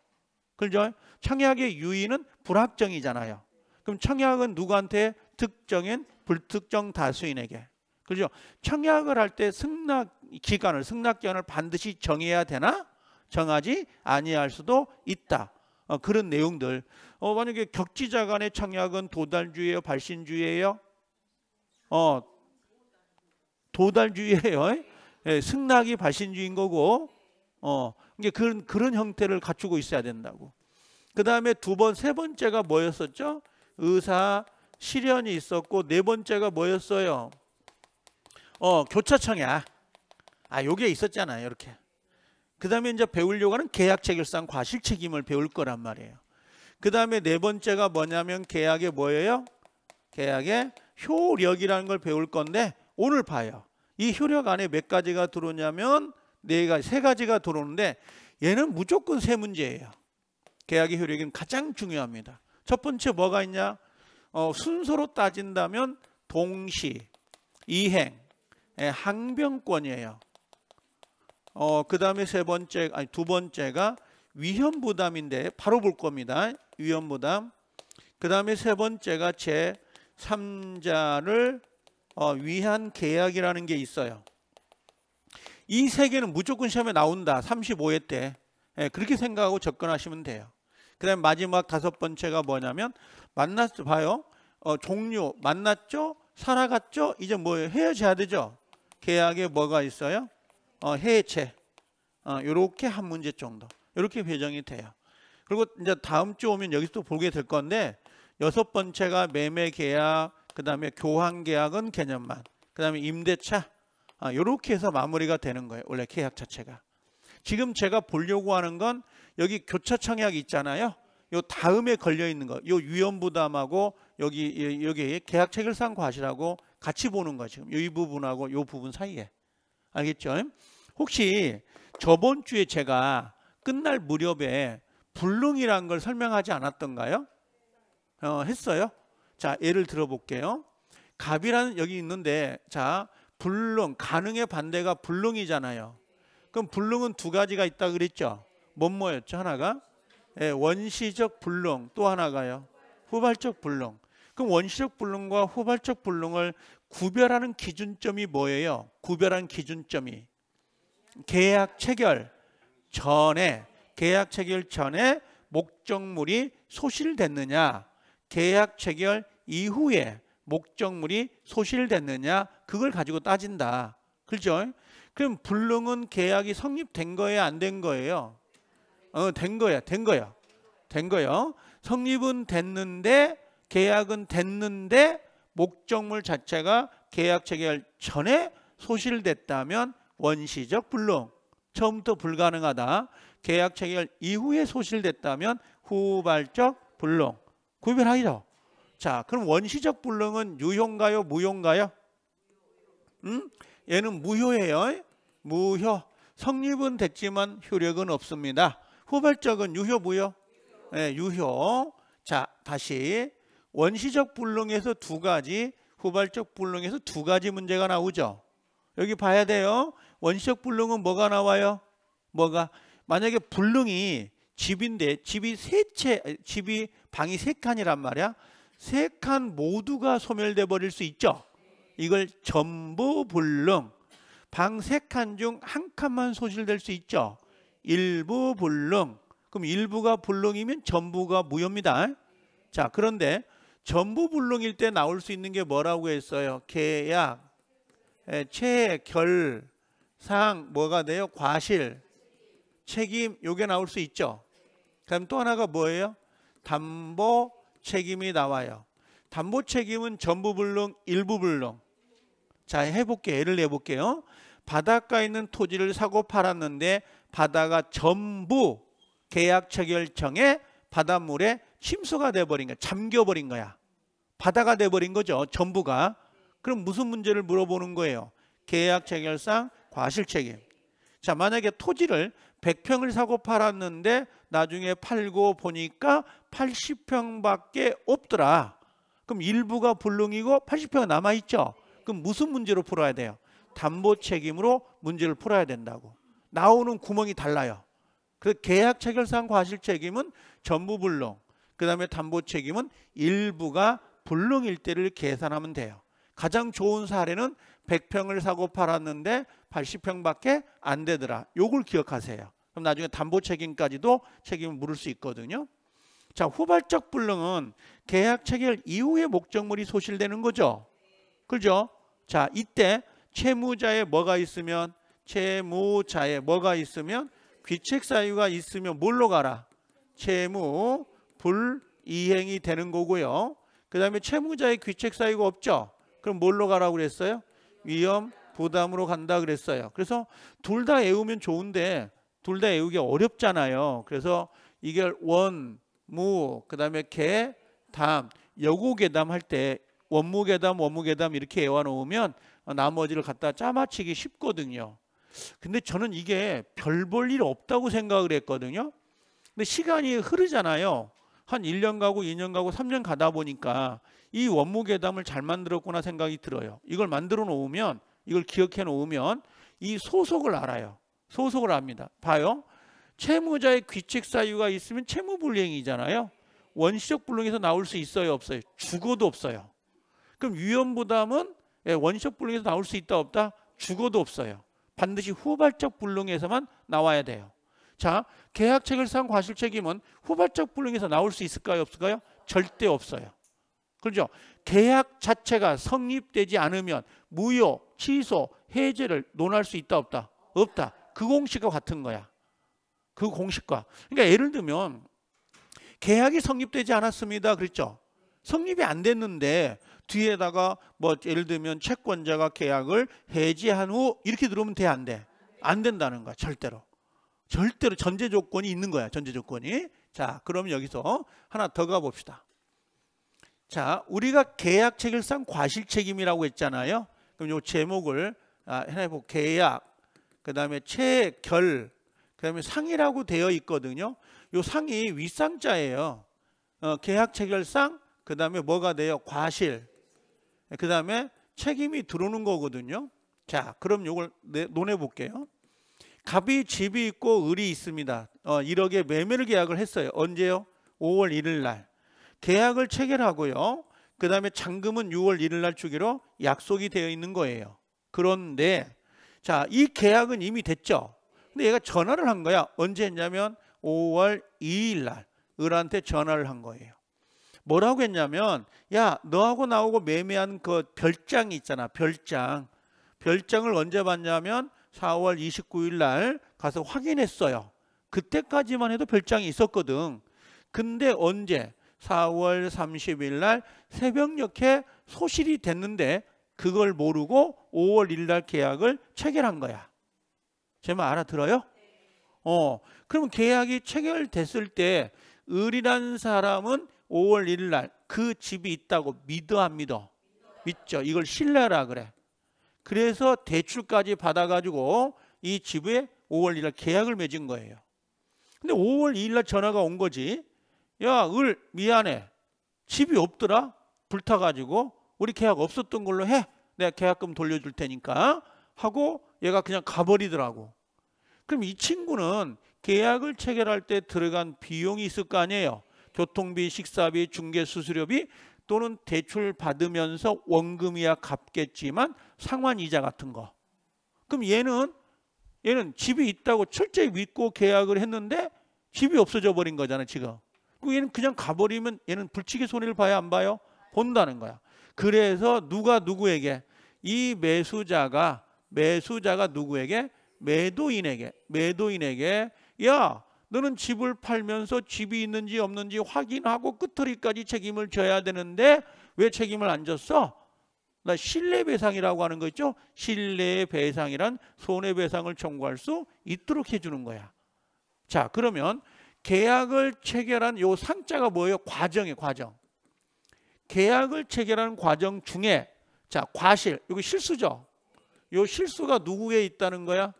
그죠? 청약의 유의는 불확정이잖아요. 그럼 청약은 누구한테 특정인 불특정 다수인에게. 그죠? 청약을 할 때 승낙 기간을 승낙 기간을 반드시 정해야 되나? 정하지 아니할 수도 있다. 어, 그런 내용들. 어, 만약에 격지자 간의 청약은 도달주의예요, 발신주의예요? 어, 도달주의예요. 예, 승낙이 발신주의인 거고 어, 이게 그런 그런 형태를 갖추고 있어야 된다고. 그 다음에 두 번, 세 번째가 뭐였었죠? 의사 실현이 있었고 네 번째가 뭐였어요? 어, 교차청야. 아, 요게 있었잖아요. 이렇게. 그다음에 이제 배우려고 하는 계약 체결상 과실 책임을 배울 거란 말이에요. 그다음에 네 번째가 뭐냐면 계약의 뭐예요? 계약의 효력이라는 걸 배울 건데 오늘 봐요. 이 효력 안에 몇 가지가 들어오냐면 네 가지, 세 가지가 들어오는데 얘는 무조건 세 문제예요. 계약의 효력이 가장 중요합니다. 첫 번째 뭐가 있냐? 어, 순서로 따진다면 동시, 이행, 예, 항변권이에요. 어, 그 다음에 세 번째, 아니 두 번째가 위험 부담인데 바로 볼 겁니다. 위험 부담. 그 다음에 세 번째가 제 3자를 어, 위한 계약이라는 게 있어요. 이세 개는 무조건 시험에 나온다. 35회 때. 예, 그렇게 생각하고 접근하시면 돼요. 그 다음에 마지막 다섯 번째가 뭐냐면 만났죠. 봐요. 어, 종료 만났죠? 살아갔죠? 이제 뭐 헤어져야 되죠? 계약에 뭐가 있어요? 어, 해체. 어, 이렇게한 문제 정도. 이렇게 배정이 돼요. 그리고 이제 다음 주 오면 여기서 또 보게 될 건데 여섯 번째가 매매 계약, 그 다음에 교환 계약은 개념만, 그 다음에 임대차, 아, 이렇게 해서 마무리가 되는 거예요. 원래 계약 자체가. 지금 제가 보려고 하는 건 여기 교차 청약 있잖아요. 요 다음에 걸려 있는 거. 요 위험 부담하고 여기 예, 여기 계약 체결상 과실하고 같이 보는 거 지금 이 부분하고 요 부분 사이에. 알겠죠? 혹시 저번 주에 제가 끝날 무렵에 불능이란 걸 설명하지 않았던가요? 어, 했어요. 자, 예를 들어 볼게요. 갑이라는 여기 있는데 자, 불능, 가능의 반대가 불능이잖아요. 그럼 불능은 두 가지가 있다 그랬죠. 뭔 뭐 뭐였죠? 하나가 예, 원시적 불능, 또 하나가요. 후발적 불능. 그럼 원시적 불능과 후발적 불능을 구별하는 기준점이 뭐예요? 구별한 기준점이 계약 체결 전에 계약 체결 전에 목적물이 소실됐느냐, 계약 체결 이후에 목적물이 소실됐느냐 그걸 가지고 따진다. 그렇죠? 그럼 불능은 계약이 성립된 거예요, 안 된 거예요? 어, 된 거야, 된 거야, 된 거요. 성립은 됐는데 계약은 됐는데 목적물 자체가 계약 체결 전에 소실됐다면 원시적 불능. 처음부터 불가능하다. 계약 체결 이후에 소실됐다면 후발적 불능. 구별하기죠. 자, 그럼 원시적 불능은 유효인가요? 무효인가요? 음? 얘는 무효예요. 무효. 성립은 됐지만 효력은 없습니다. 후발적은 유효 무효? 네, 유효. 자, 다시 원시적 불능에서 두 가지, 후발적 불능에서 두 가지 문제가 나오죠. 여기 봐야 돼요. 원시적 불능은 뭐가 나와요? 뭐가 만약에 불능이 집인데 집이 세채 집이 방이 세 칸이란 말이야. 세칸 모두가 소멸돼 버릴 수 있죠. 이걸 전부 불능 방 세 칸 중 한 칸만 소실될 수 있죠. 일부 불능 그럼 일부가 불능이면 전부가 무효입니다. 자 그런데 전부 불능일 때 나올 수 있는 게 뭐라고 했어요? 계약, 예, 체결, 상 뭐가 돼요? 과실, 책임 요게 나올 수 있죠. 그럼 또 하나가 뭐예요? 담보 책임이 나와요. 담보 책임은 전부 불능, 일부 불능. 자, 해볼게. 예를 내볼게요. 바닷가에 있는 토지를 사고 팔았는데 바다가 전부 계약 체결청에 바닷물에 침수가 돼버린 거야. 잠겨버린 거야. 바다가 돼버린 거죠. 전부가. 그럼 무슨 문제를 물어보는 거예요? 계약 체결상 과실 책임. 자, 만약에 토지를 100평을 사고 팔았는데 나중에 팔고 보니까 80평밖에 없더라. 그럼 일부가 불능이고 80평 남아 있죠. 그럼 무슨 문제로 풀어야 돼요? 담보 책임으로 문제를 풀어야 된다고. 나오는 구멍이 달라요. 그래서 계약 체결상 과실 책임은 전부 불능. 그다음에 담보 책임은 일부가 불능일 때를 계산하면 돼요. 가장 좋은 사례는 100평을 사고 팔았는데 80평밖에 안 되더라. 요걸 기억하세요. 그럼 나중에 담보 책임까지도 책임을 물을 수 있거든요. 자, 후발적 불능은 계약 체결 이후에 목적물이 소실되는 거죠. 그죠? 자, 이때 채무자의 뭐가 있으면 채무자의 뭐가 있으면 귀책 사유가 있으면 뭘로 가라? 채무 불이행이 되는 거고요. 그다음에 채무자의 귀책 사유가 없죠. 그럼 뭘로 가라고 그랬어요? 위험 부담으로 간다 그랬어요. 그래서 둘 다 외우면 좋은데 둘 다 외우기 어렵잖아요. 그래서 이게 원 무, 그다음에 개, 담, 여고괴담 할 때 원무괴담, 원무괴담 이렇게 외워놓으면 나머지를 갖다 짜맞히기 쉽거든요. 근데 저는 이게 별 볼 일 없다고 생각을 했거든요. 근데 시간이 흐르잖아요. 한 1년 가고 2년 가고 3년 가다 보니까 이 원무괴담을 잘 만들었구나 생각이 들어요. 이걸 만들어 놓으면 이걸 기억해 놓으면 이 소속을 알아요. 소속을 압니다. 봐요. 채무자의 귀책 사유가 있으면 채무불이행이잖아요. 원시적 불능에서 나올 수 있어요, 없어요? 죽어도 없어요. 그럼 위험부담은 예, 원시적 불능에서 나올 수 있다 없다? 죽어도 없어요. 반드시 후발적 불능에서만 나와야 돼요. 자, 계약책을 산 과실 책임은 후발적 불능에서 나올 수 있을까요, 없을까요? 절대 없어요. 그렇죠? 계약 자체가 성립되지 않으면 무효, 취소, 해제를 논할 수 있다 없다? 없다. 그 공식과 같은 거야. 그 공식과. 그러니까 예를 들면 계약이 성립되지 않았습니다. 그랬죠. 성립이 안 됐는데 뒤에다가 뭐 예를 들면 채권자가 계약을 해지한 후 이렇게 들어오면 돼 안 돼? 안 된다는 거야. 절대로. 절대로 전제 조건이 있는 거야. 전제 조건이. 자, 그럼 여기서 하나 더 가봅시다. 자, 우리가 계약 책일상 과실 책임이라고 했잖아요. 그럼 요 제목을 아, 해보 계약, 그 다음에 체결, 그다음에 상이라고 되어 있거든요. 요 상이 윗상자예요. 어, 계약 체결상 그다음에 뭐가 돼요? 과실. 그다음에 책임이 들어오는 거거든요. 자, 그럼 요걸 내, 논해 볼게요. 갑이 집이 있고 을이 있습니다. 어, 1억에 매매를 계약을 했어요. 언제요? 5월 1일 날. 계약을 체결하고요. 그다음에 잔금은 6월 1일 날 주기로 약속이 되어 있는 거예요. 그런데 자, 이 계약은 이미 됐죠. 근데 얘가 전화를 한 거야. 언제 했냐면 5월 2일 날 을한테 전화를 한 거예요. 뭐라고 했냐면 야 너하고 나오고 매매한 그 별장이 있잖아. 별장. 별장을 언제 봤냐면 4월 29일 날 가서 확인했어요. 그때까지만 해도 별장이 있었거든. 근데 언제? 4월 30일 날 새벽녘에 소실이 됐는데 그걸 모르고 5월 1일 날 계약을 체결한 거야. 제말 알아들어요? 어, 그러면 계약이 체결됐을 때을이란 사람은 5월 1일 날 그 집이 있다고 믿어 안 믿어? 믿죠. 이걸 신뢰라 그래. 그래서 대출까지 받아가지고 이 집에 5월 1일 날 계약을 맺은 거예요. 근데 5월 2일 날 전화가 온 거지. 야, 을 미안해. 집이 없더라. 불타가지고 우리 계약 없었던 걸로 해. 내가 계약금 돌려줄 테니까. 하고 얘가 그냥 가버리더라고. 그럼 이 친구는 계약을 체결할 때 들어간 비용이 있을 거 아니에요. 교통비, 식사비, 중개 수수료비 또는 대출 받으면서 원금이야 갚겠지만 상환 이자 같은 거. 그럼 얘는 얘는 집이 있다고 철저히 믿고 계약을 했는데 집이 없어져 버린 거잖아, 지금. 그 얘는 그냥 가버리면 얘는 불치기 손해를 봐야 안 봐요? 본다는 거야. 그래서 누가 누구에게 이 매수자가 매수자가 누구에게? 매도인에게. 매도인에게 야 너는 집을 팔면서 집이 있는지 없는지 확인하고 끝털이까지 책임을 져야 되는데 왜 책임을 안 졌어? 나 신뢰배상이라고 하는 거 있죠? 신뢰배상이란 손해배상을 청구할 수 있도록 해주는 거야. 자 그러면 계약을 체결한 요 상자가 뭐예요? 과정이 과정. 계약을 체결한 과정 중에 자 과실 여거 실수죠. 요 실수가 누구에 있다는 거야?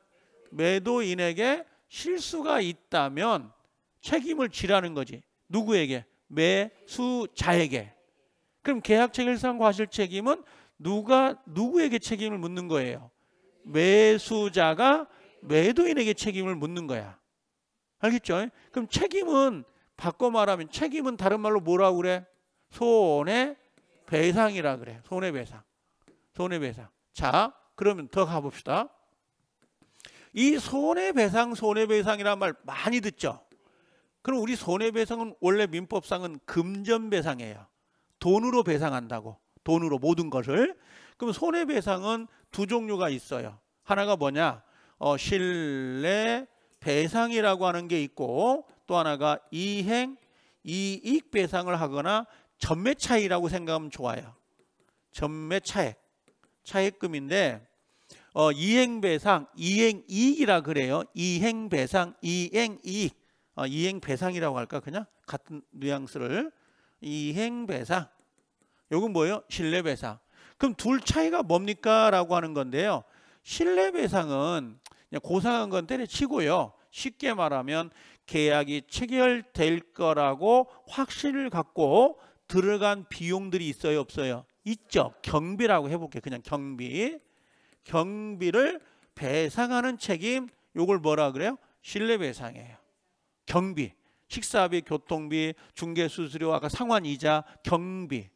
매도인에게 실수가 있다면 책임을 지라는 거지. 누구에게? 매수자에게. 그럼 계약 책임상 과실 책임은 누가 누구에게 책임을 묻는 거예요? 매수자가 매도인에게 책임을 묻는 거야. 알겠죠? 그럼 책임은 바꿔 말하면 책임은 다른 말로 뭐라고 그래? 손해 배상이라 그래. 손해 배상. 손해 배상. 자, 그러면 더 가봅시다. 이 손해배상, 손해배상이란 말 많이 듣죠? 그럼 우리 손해배상은 원래 민법상은 금전배상이에요. 돈으로 배상한다고. 돈으로 모든 것을. 그럼 손해배상은 두 종류가 있어요. 하나가 뭐냐? 어, 신뢰 배상이라고 하는 게 있고 또 하나가 이행 이익 배상을 하거나 전매 차이라고 생각하면 좋아요. 전매 차액, 차액금인데 어, 이행배상, 이행이익이라 그래요. 이행배상, 이행이익. 어, 이행배상이라고 할까 그냥 같은 뉘앙스를 이행배상. 요건 뭐예요? 신뢰배상. 그럼 둘 차이가 뭡니까? 라고 하는 건데요. 신뢰배상은 고상한 건 때려치고요. 쉽게 말하면 계약이 체결될 거라고 확신을 갖고 들어간 비용들이 있어요 없어요? 있죠. 경비라고 해볼게요. 그냥 경비. 경비를 배상하는 책임 요걸 뭐라 그래요? 신뢰배상이에요. 경비, 식사비, 교통비, 중개수수료, 아까 상환이자, 경비.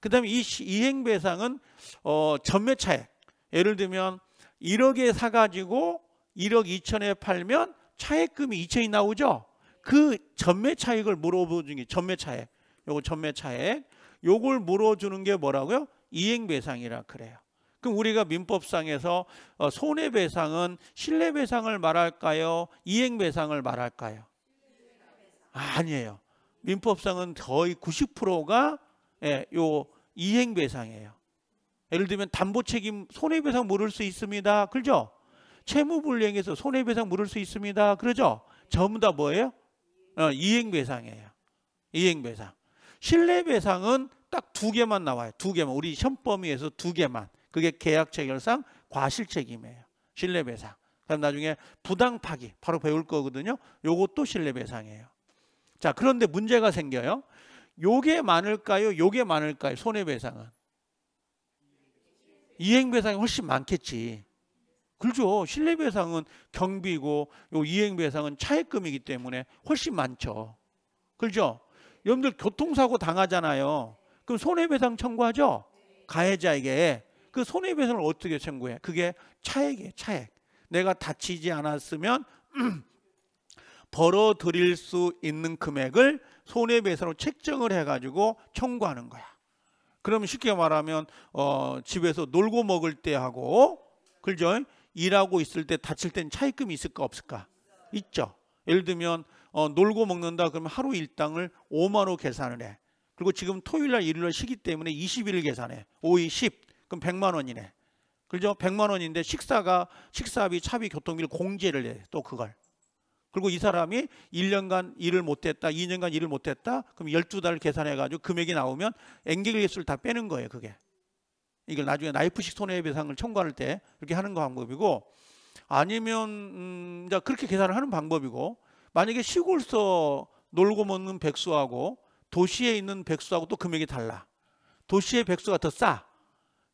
그 다음에 이 이행배상은 어, 전매차액. 예를 들면 1억에 사가지고 1억 2천에 팔면 차액금이 2천이 나오죠. 그 전매차액을 물어보는 게 전매차액. 요거 전매차액. 요걸 물어주는 게 뭐라고요? 이행배상이라 그래요. 그럼 우리가 민법상에서 어, 손해배상은 신뢰배상을 말할까요? 이행배상을 말할까요? 아니에요. 민법상은 거의 90%가 예, 요 이행배상이에요. 예를 들면 담보책임 손해배상 물을 수 있습니다. 그죠? 렇 채무불이행에서 손해배상 물을 수 있습니다. 그러죠? 전부 다 뭐예요? 어, 이행배상이에요. 이행배상. 신뢰배상은 딱 두 개만 나와요. 두 개만. 우리 현범위에서 두 개만. 그게 계약 체결상 과실 책임이에요. 신뢰배상. 그럼 나중에 부당 파기 바로 배울 거거든요. 요것도 신뢰배상이에요. 자, 그런데 문제가 생겨요. 요게 많을까요? 요게 많을까요? 손해배상은 이행배상이 훨씬 많겠지. 그죠? 신뢰배상은 경비고 요 이행배상은 차액금이기 때문에 훨씬 많죠. 그죠? 여러분들 교통사고 당하잖아요. 그럼 손해배상 청구하죠? 가해자에게. 그 손해배상을 어떻게 청구해? 그게 차액이에요. 차액. 내가 다치지 않았으면 벌어들일 수 있는 금액을 손해배상으로 책정을 해가지고 청구하는 거야. 그러면 쉽게 말하면 어, 집에서 놀고 먹을 때 하고 그죠? 일하고 있을 때 다칠 땐 차익금이 있을까 없을까? 있죠. 예를 들면 어, 놀고 먹는다 그러면 하루 일당을 5만 원 계산을 해. 그리고 지금 토요일 날 일요일 날 쉬기 때문에 20일 계산해. 5, 2, 10. 그럼 100만 원이네. 그죠? 100만 원인데 식사가 식사비, 차비, 교통비를 공제를 해. 또 그걸. 그리고 이 사람이 1년간 일을 못했다, 2년간 일을 못했다, 그럼 12달 계산해가지고 금액이 나오면 엔겔 개수를 다 빼는 거예요, 그게. 이걸 나중에 나이프식 손해배상을 청구할 때 이렇게 하는 거 방법이고, 아니면, 음, 자, 그렇게 계산을 하는 방법이고, 만약에 시골서 놀고 먹는 백수하고 도시에 있는 백수하고 또 금액이 달라. 도시의 백수가 더 싸.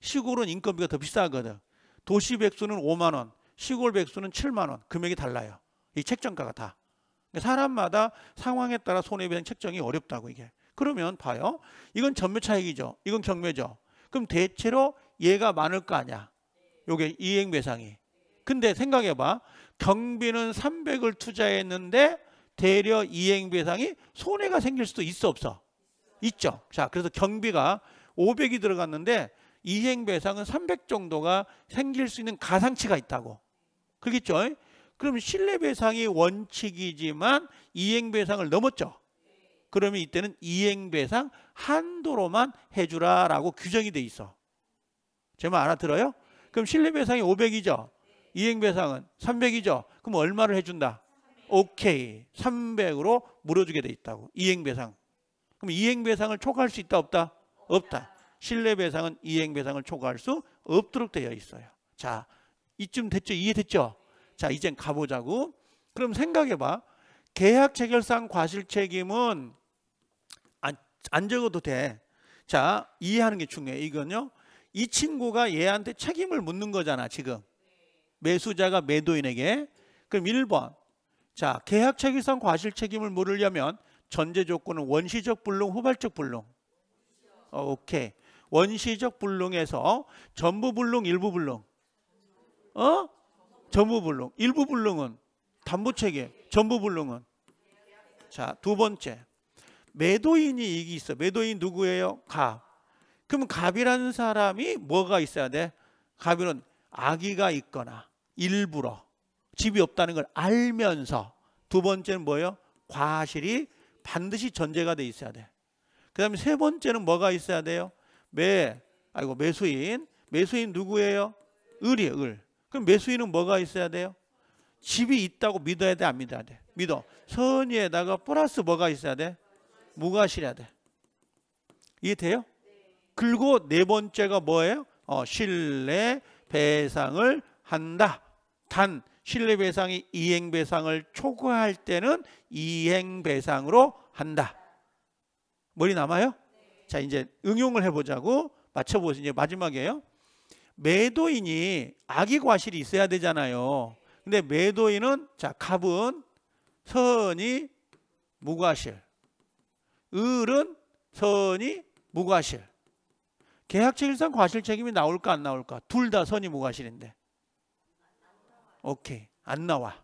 시골은 인건비가 더 비싸거든. 도시 백수는 5만 원, 시골 백수는 7만 원. 금액이 달라요. 이 책정가가 다. 그러니까 사람마다 상황에 따라 손해배상 책정이 어렵다고 이게. 그러면 봐요. 이건 전매 차익이죠. 이건 경매죠. 그럼 대체로 얘가 많을 거 아니야. 요게 이행 배상이. 근데 생각해 봐. 경비는 300을 투자했는데 대려 이행 배상이 손해가 생길 수도 있어 없어? 있죠. 자, 그래서 경비가 500이 들어갔는데 이행 배상은 300 정도가 생길 수 있는 가상치가 있다고. 그렇겠죠? 그럼 신뢰 배상이 원칙이지만 이행 배상을 넘었죠. 그러면 이때는 이행 배상 한도로만 해 주라라고 규정이 돼 있어. 제 말 알아들어요? 그럼 신뢰 배상이 500이죠. 이행 배상은 300이죠. 그럼 얼마를 해 준다? 오케이. 300으로 물어주게 돼 있다고. 이행 배상. 그럼 이행 배상을 초과할 수 있다 없다? 없다. 실내배상은 이행배상을 초과할 수 없도록 되어 있어요. 자, 이쯤 됐죠? 이해됐죠? 자, 이젠 가보자고. 그럼 생각해봐. 계약 체결상 과실 책임은 안, 안 적어도 돼. 자, 이해하는 게 중요해. 이건요. 이 친구가 얘한테 책임을 묻는 거잖아, 지금. 매수자가 매도인에게. 그럼 1번. 자, 계약 체결상 과실 책임을 물으려면 전제 조건은 원시적 불능, 후발적 불능. 어, 오케이. 원시적 불능에서 전부 불능, 일부 불능. 어? 전부 불능. 일부 불능은 담보 체계. 전부 불능은 자, 두 번째. 매도인이 이기 있어. 매도인 누구예요? 갑. 그럼 갑이라는 사람이 뭐가 있어야 돼? 갑이는 아기가 있거나 일부러 집이 없다는 걸 알면서 두 번째는 뭐예요? 과실이 반드시 전제가 돼 있어야 돼. 그 다음에 세 번째는 뭐가 있어야 돼요? 매 아이고 매수인 매수인 누구예요? 을이에요 을. 그럼 매수인은 뭐가 있어야 돼요? 집이 있다고 믿어야 돼안 믿어야 돼? 믿어. 선의에다가 플러스 뭐가 있어야 돼? 무가실해야 돼. 이해돼요? 그리고 네 번째가 뭐예요? 어, 신뢰 배상을 한다. 단 신뢰 배상이 이행 배상을 초과할 때는 이행 배상으로 한다. 머리 남아요? 자, 이제 응용을 해보자고 맞춰보세요. 이제 마지막이에요. 매도인이 악의 과실이 있어야 되잖아요. 근데 매도인은 자 갑은 선이 무과실, 을은 선이 무과실. 계약책일상 과실 책임이 나올까 안 나올까? 둘 다 선이 무과실인데. 오케이 안 나와.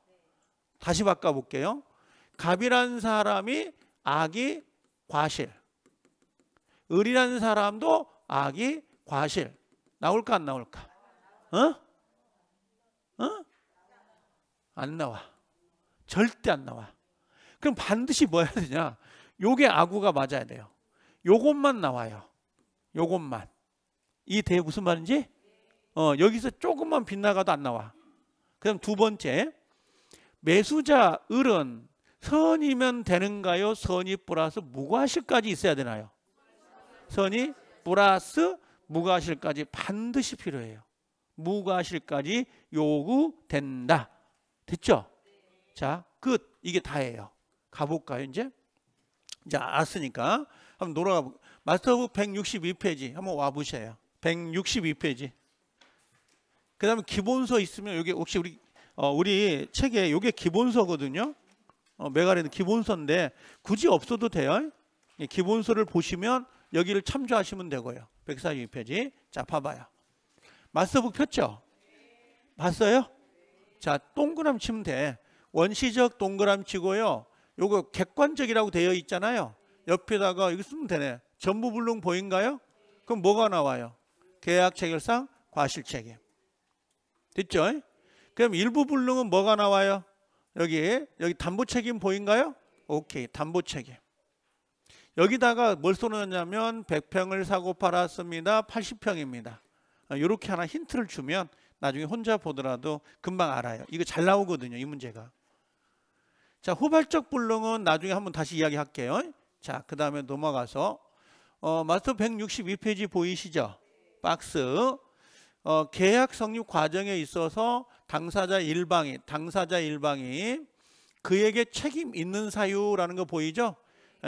다시 바꿔볼게요. 갑이란 사람이 악이 과실. 을이라는 사람도 악이 과실 나올까 안 나올까? 어? 어? 안 나와. 절대 안 나와. 그럼 반드시 뭐 해야 되냐? 요게 아구가 맞아야 돼요. 요것만 나와요. 요것만. 이 대 무슨 말인지? 어, 여기서 조금만 빗나가도 안 나와. 그럼 두 번째. 매수자 을은 선이면 되는가요? 선이 플러스 무과실까지 있어야 되나요? 선이 플러스 무과실까지 반드시 필요해요. 무과실까지 요구된다. 됐죠? 자, 끝. 이게 다예요. 가볼까요, 이제? 자, 알았으니까 한번 놀아가 볼까요? 마스터북 162페이지 한번 와보세요. 162페이지. 그 다음에 기본서 있으면 여기 혹시 우리 어, 우리 책에 이게 기본서거든요. 어, 메가레는 기본서인데 굳이 없어도 돼요. 기본서를 보시면 여기를 참조하시면 되고요. 146페이지. 자, 봐봐요. 마스터북 폈죠? 봤어요? 자, 동그람 치면 돼. 원시적 동그람 치고요. 요거 객관적이라고 되어 있잖아요. 옆에다가 이거 쓰면 되네. 전부 불능 보인가요? 그럼 뭐가 나와요? 계약 체결상 과실 책임. 됐죠? 그럼 일부 불능은 뭐가 나와요? 여기 여기 담보 책임 보인가요? 오케이. 담보 책임. 여기다가 뭘써놓냐면 100평을 사고 팔았습니다. 80평입니다. 이렇게 아, 하나 힌트를 주면 나중에 혼자 보더라도 금방 알아요. 이거 잘 나오거든요. 이 문제가. 자 후발적 불능은 나중에 한번 다시 이야기할게요. 자 그 다음에 넘어가서 어, 마스터 162페이지 보이시죠? 박스 어, 계약 성립 과정에 있어서 당사자 일방이 당사자 일방이 그에게 책임 있는 사유라는 거 보이죠?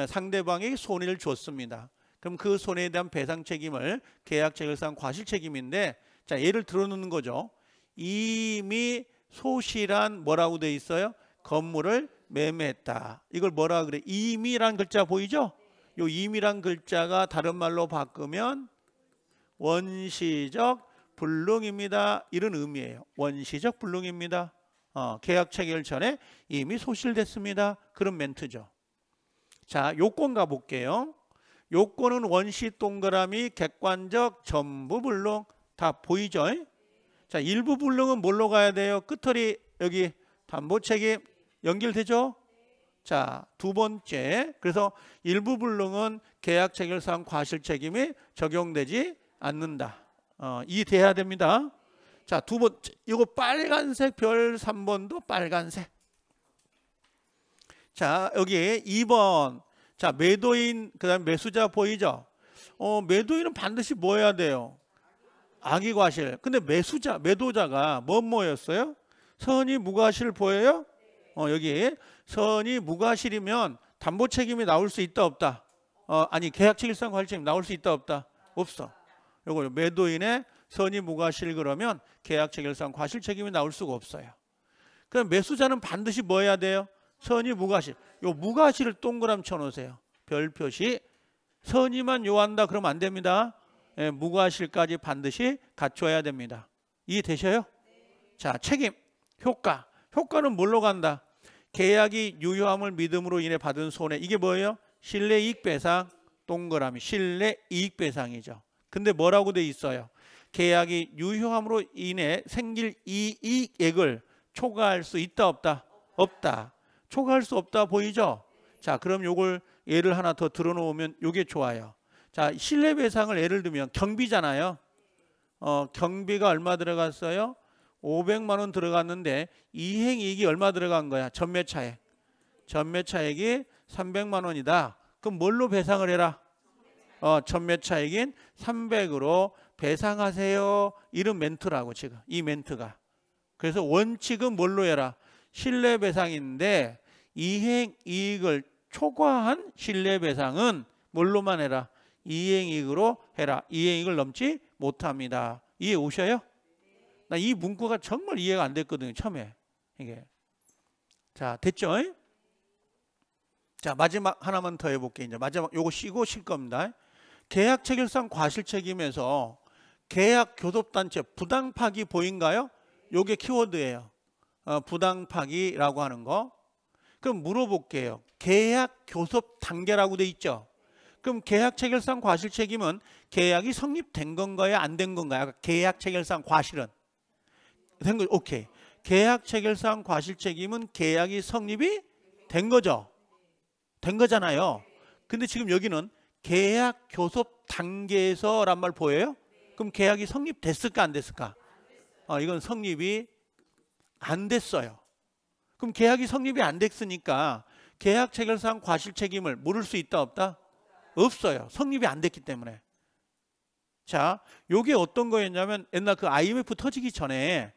상대방이 손해를 줬습니다. 그럼 그 손해에 대한 배상 책임을 계약 체결상 과실 책임인데 자 예를 들어놓는 거죠. 이미 소실한 뭐라고 돼 있어요? 건물을 매매했다. 이걸 뭐라 그래? 이미란 글자 보이죠? 요 임이란 글자가 다른 말로 바꾸면 원시적 불능입니다. 이런 의미예요. 원시적 불능입니다. 어, 계약 체결 전에 이미 소실됐습니다. 그런 멘트죠. 자, 요건 가볼게요. 요건은 원시 동그라미 객관적 전부 불능 다 보이죠? 자, 일부 불능은 뭘로 가야 돼요? 끝털이 여기 담보책임 연결되죠? 자, 두 번째. 그래서 일부 불능은 계약 체결상 과실 책임이 적용되지 않는다. 어, 이 돼야 됩니다. 자, 두 번째. 이거 빨간색 별 3번도 빨간색. 자, 여기에 2번. 자, 매도인, 그 다음 에 매수자 보이죠? 어, 매도인은 반드시 뭐 해야 돼요? 악의 과실. 근데 매수자, 매도자가 뭔 뭐 뭐였어요? 선이 무과실 보여요? 어, 여기. 선이 무과실이면 담보 책임이 나올 수 있다, 없다? 어, 아니, 계약 책임상 관리 책임 나올 수 있다, 없다? 없어. 요거 매도인의 선이 무과실 그러면 계약 체결상 과실 책임이 나올 수가 없어요. 그럼 매수자는 반드시 뭐 해야 돼요? 선이 무가실요무가실을 동그라미 쳐놓으세요. 별 표시. 선이만 요한다 그러면 안 됩니다. 예, 무과실까지 반드시 갖춰야 됩니다. 이해되셔요? 자, 책임, 효과. 효과는 뭘로 간다? 계약이 유효함을 믿음으로 인해 받은 손해. 이게 뭐예요? 신뢰 이익 배상 동그라미. 신뢰 이익 배상이죠. 근데 뭐라고 돼 있어요? 계약이 유효함으로 인해 생길 이익액을 초과할 수 있다 없다? 없다. 초과할 수 없다 보이죠? 자, 그럼 요걸 예를 하나 더 들어놓으면 요게 좋아요. 자, 실내 배상을 예를 들면 경비잖아요. 어, 경비가 얼마 들어갔어요? 500만 원 들어갔는데 이행이익이 얼마 들어간 거야? 전매차액. 전매차액이 300만 원이다. 그럼 뭘로 배상을 해라? 어, 전매차액인 300으로 배상하세요. 이런 멘트라고 지금 이 멘트가. 그래서 원칙은 뭘로 해라? 신뢰배상인데 이행 이익을 초과한 신뢰배상은 뭘로만 해라 이행 이익으로 해라 이행 이익을 넘지 못합니다 이해 오셔요? 나이 문구가 정말 이해가 안 됐거든요 처음에 이게 자 됐죠? 자 마지막 하나만 더 해볼게 이제 마지막 요거 쉬고 쉴 겁니다 계약 체결상 과실 책임에서 계약 교섭단체 부당 파기 보인가요? 요게 키워드예요 어, 부당 파기라고 하는 거. 그럼 물어볼게요. 계약 교섭 단계라고 돼 있죠. 그럼 계약 체결상 과실 책임은 계약이 성립된 건가요? 안 된 건가요? 계약 체결상 과실은 된 거죠. 오케이. 계약 체결상 과실 책임은 계약이 성립이 된 거죠. 된 거잖아요. 근데 지금 여기는 계약 교섭 단계에서란 말 보여요? 그럼 계약이 성립됐을까 안 됐을까? 어, 이건 성립이 안 됐어요. 그럼 계약이 성립이 안 됐으니까 계약 체결상 과실 책임을 물을 수 있다 없다? 없어요. 성립이 안 됐기 때문에. 자, 요게 어떤 거였냐면 옛날 그 IMF 터지기 전에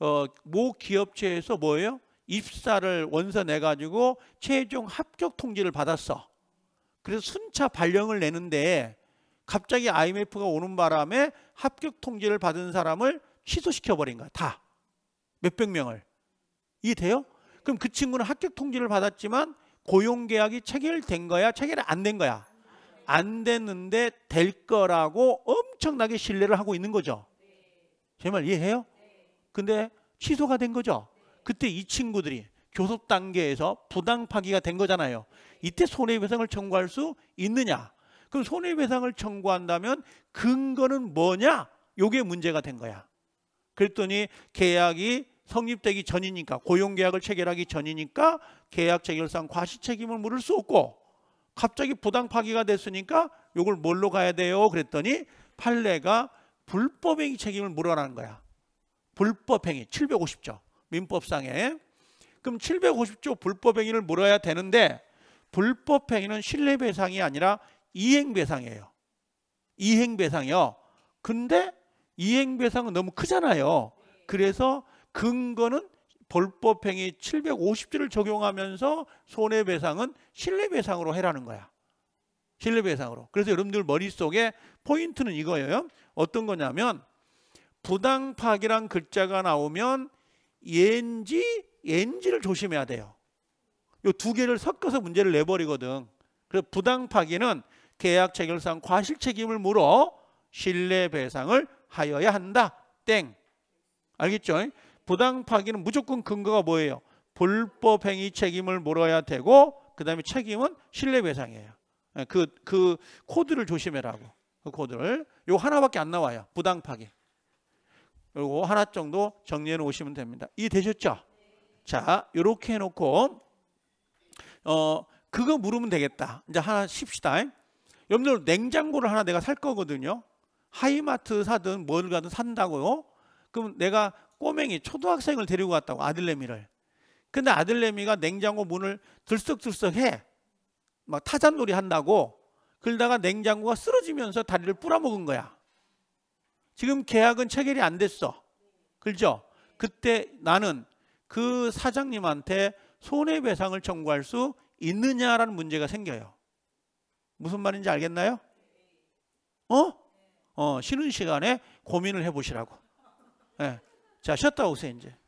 어, 모 기업체에서 뭐예요? 입사를 원서 내가지고 최종 합격 통지를 받았어. 그래서 순차 발령을 내는데 갑자기 IMF가 오는 바람에 합격 통지를 받은 사람을 취소시켜버린 거야, 다. 몇백 명을. 이해돼요? 그럼 그 친구는 합격 통지를 받았지만 고용계약이 체결된 거야? 체결이 안 된 거야? 안 됐는데 될 거라고 엄청나게 신뢰를 하고 있는 거죠. 제말 이해해요? 근데 취소가 된 거죠. 그때 이 친구들이 교섭 단계에서 부당 파기가 된 거잖아요. 이때 손해배상을 청구할 수 있느냐? 그럼 손해배상을 청구한다면 근거는 뭐냐? 요게 문제가 된 거야. 그랬더니 계약이 성립되기 전이니까 고용계약을 체결하기 전이니까 계약 체결상 과실 책임을 물을 수 없고 갑자기 부당 파기가 됐으니까 이걸 뭘로 가야 돼요? 그랬더니 판례가 불법행위 책임을 물어라는 거야. 불법행위 750조 민법상에 그럼 750조 불법행위를 물어야 되는데 불법행위는 신뢰배상이 아니라 이행배상이에요. 이행배상이요. 근데 이행배상은 너무 크잖아요. 그래서 근거는 벌법행위 750조를 적용하면서 손해배상은 신뢰배상으로 해라는 거야. 신뢰배상으로. 그래서 여러분들 머릿속에 포인트는 이거예요. 어떤 거냐면 부당 파기란 글자가 나오면 예인지 예인지를 조심해야 돼요. 이 두 개를 섞어서 문제를 내버리거든. 그래서 부당 파기는 계약 체결상 과실 책임을 물어 신뢰 배상을 하여야 한다. 땡. 알겠죠? 부당 파기는 무조건 근거가 뭐예요? 불법 행위 책임을 물어야 되고 그다음에 책임은 신뢰배상이에요. 그그 예, 그 코드를 조심해라고. 그 코드를 요 하나밖에 안 나와요. 부당 파기. 그리고 하나 정도 정리해 놓으시면 됩니다. 이해되셨죠? 자, 요렇게 해 놓고 어 그거 물으면 되겠다. 이제 하나 씁시다 여러분들 냉장고를 하나 내가 살 거거든요. 하이마트 사든 뭘 가든 산다고요. 그럼 내가 꼬맹이 초등학생을 데리고 갔다고 아들내미를. 근데 아들내미가 냉장고 문을 들썩들썩 해. 막 타잔놀이 한다고. 그러다가 냉장고가 쓰러지면서 다리를 뿌라먹은 거야. 지금 계약은 체결이 안 됐어. 그죠? 그때 나는 그 사장님한테 손해배상을 청구할 수 있느냐라는 문제가 생겨요. 무슨 말인지 알겠나요? 어? 어, 쉬는 시간에 고민을 해보시라고. 예. 네. 자, 쉬었다 오세요, 이제.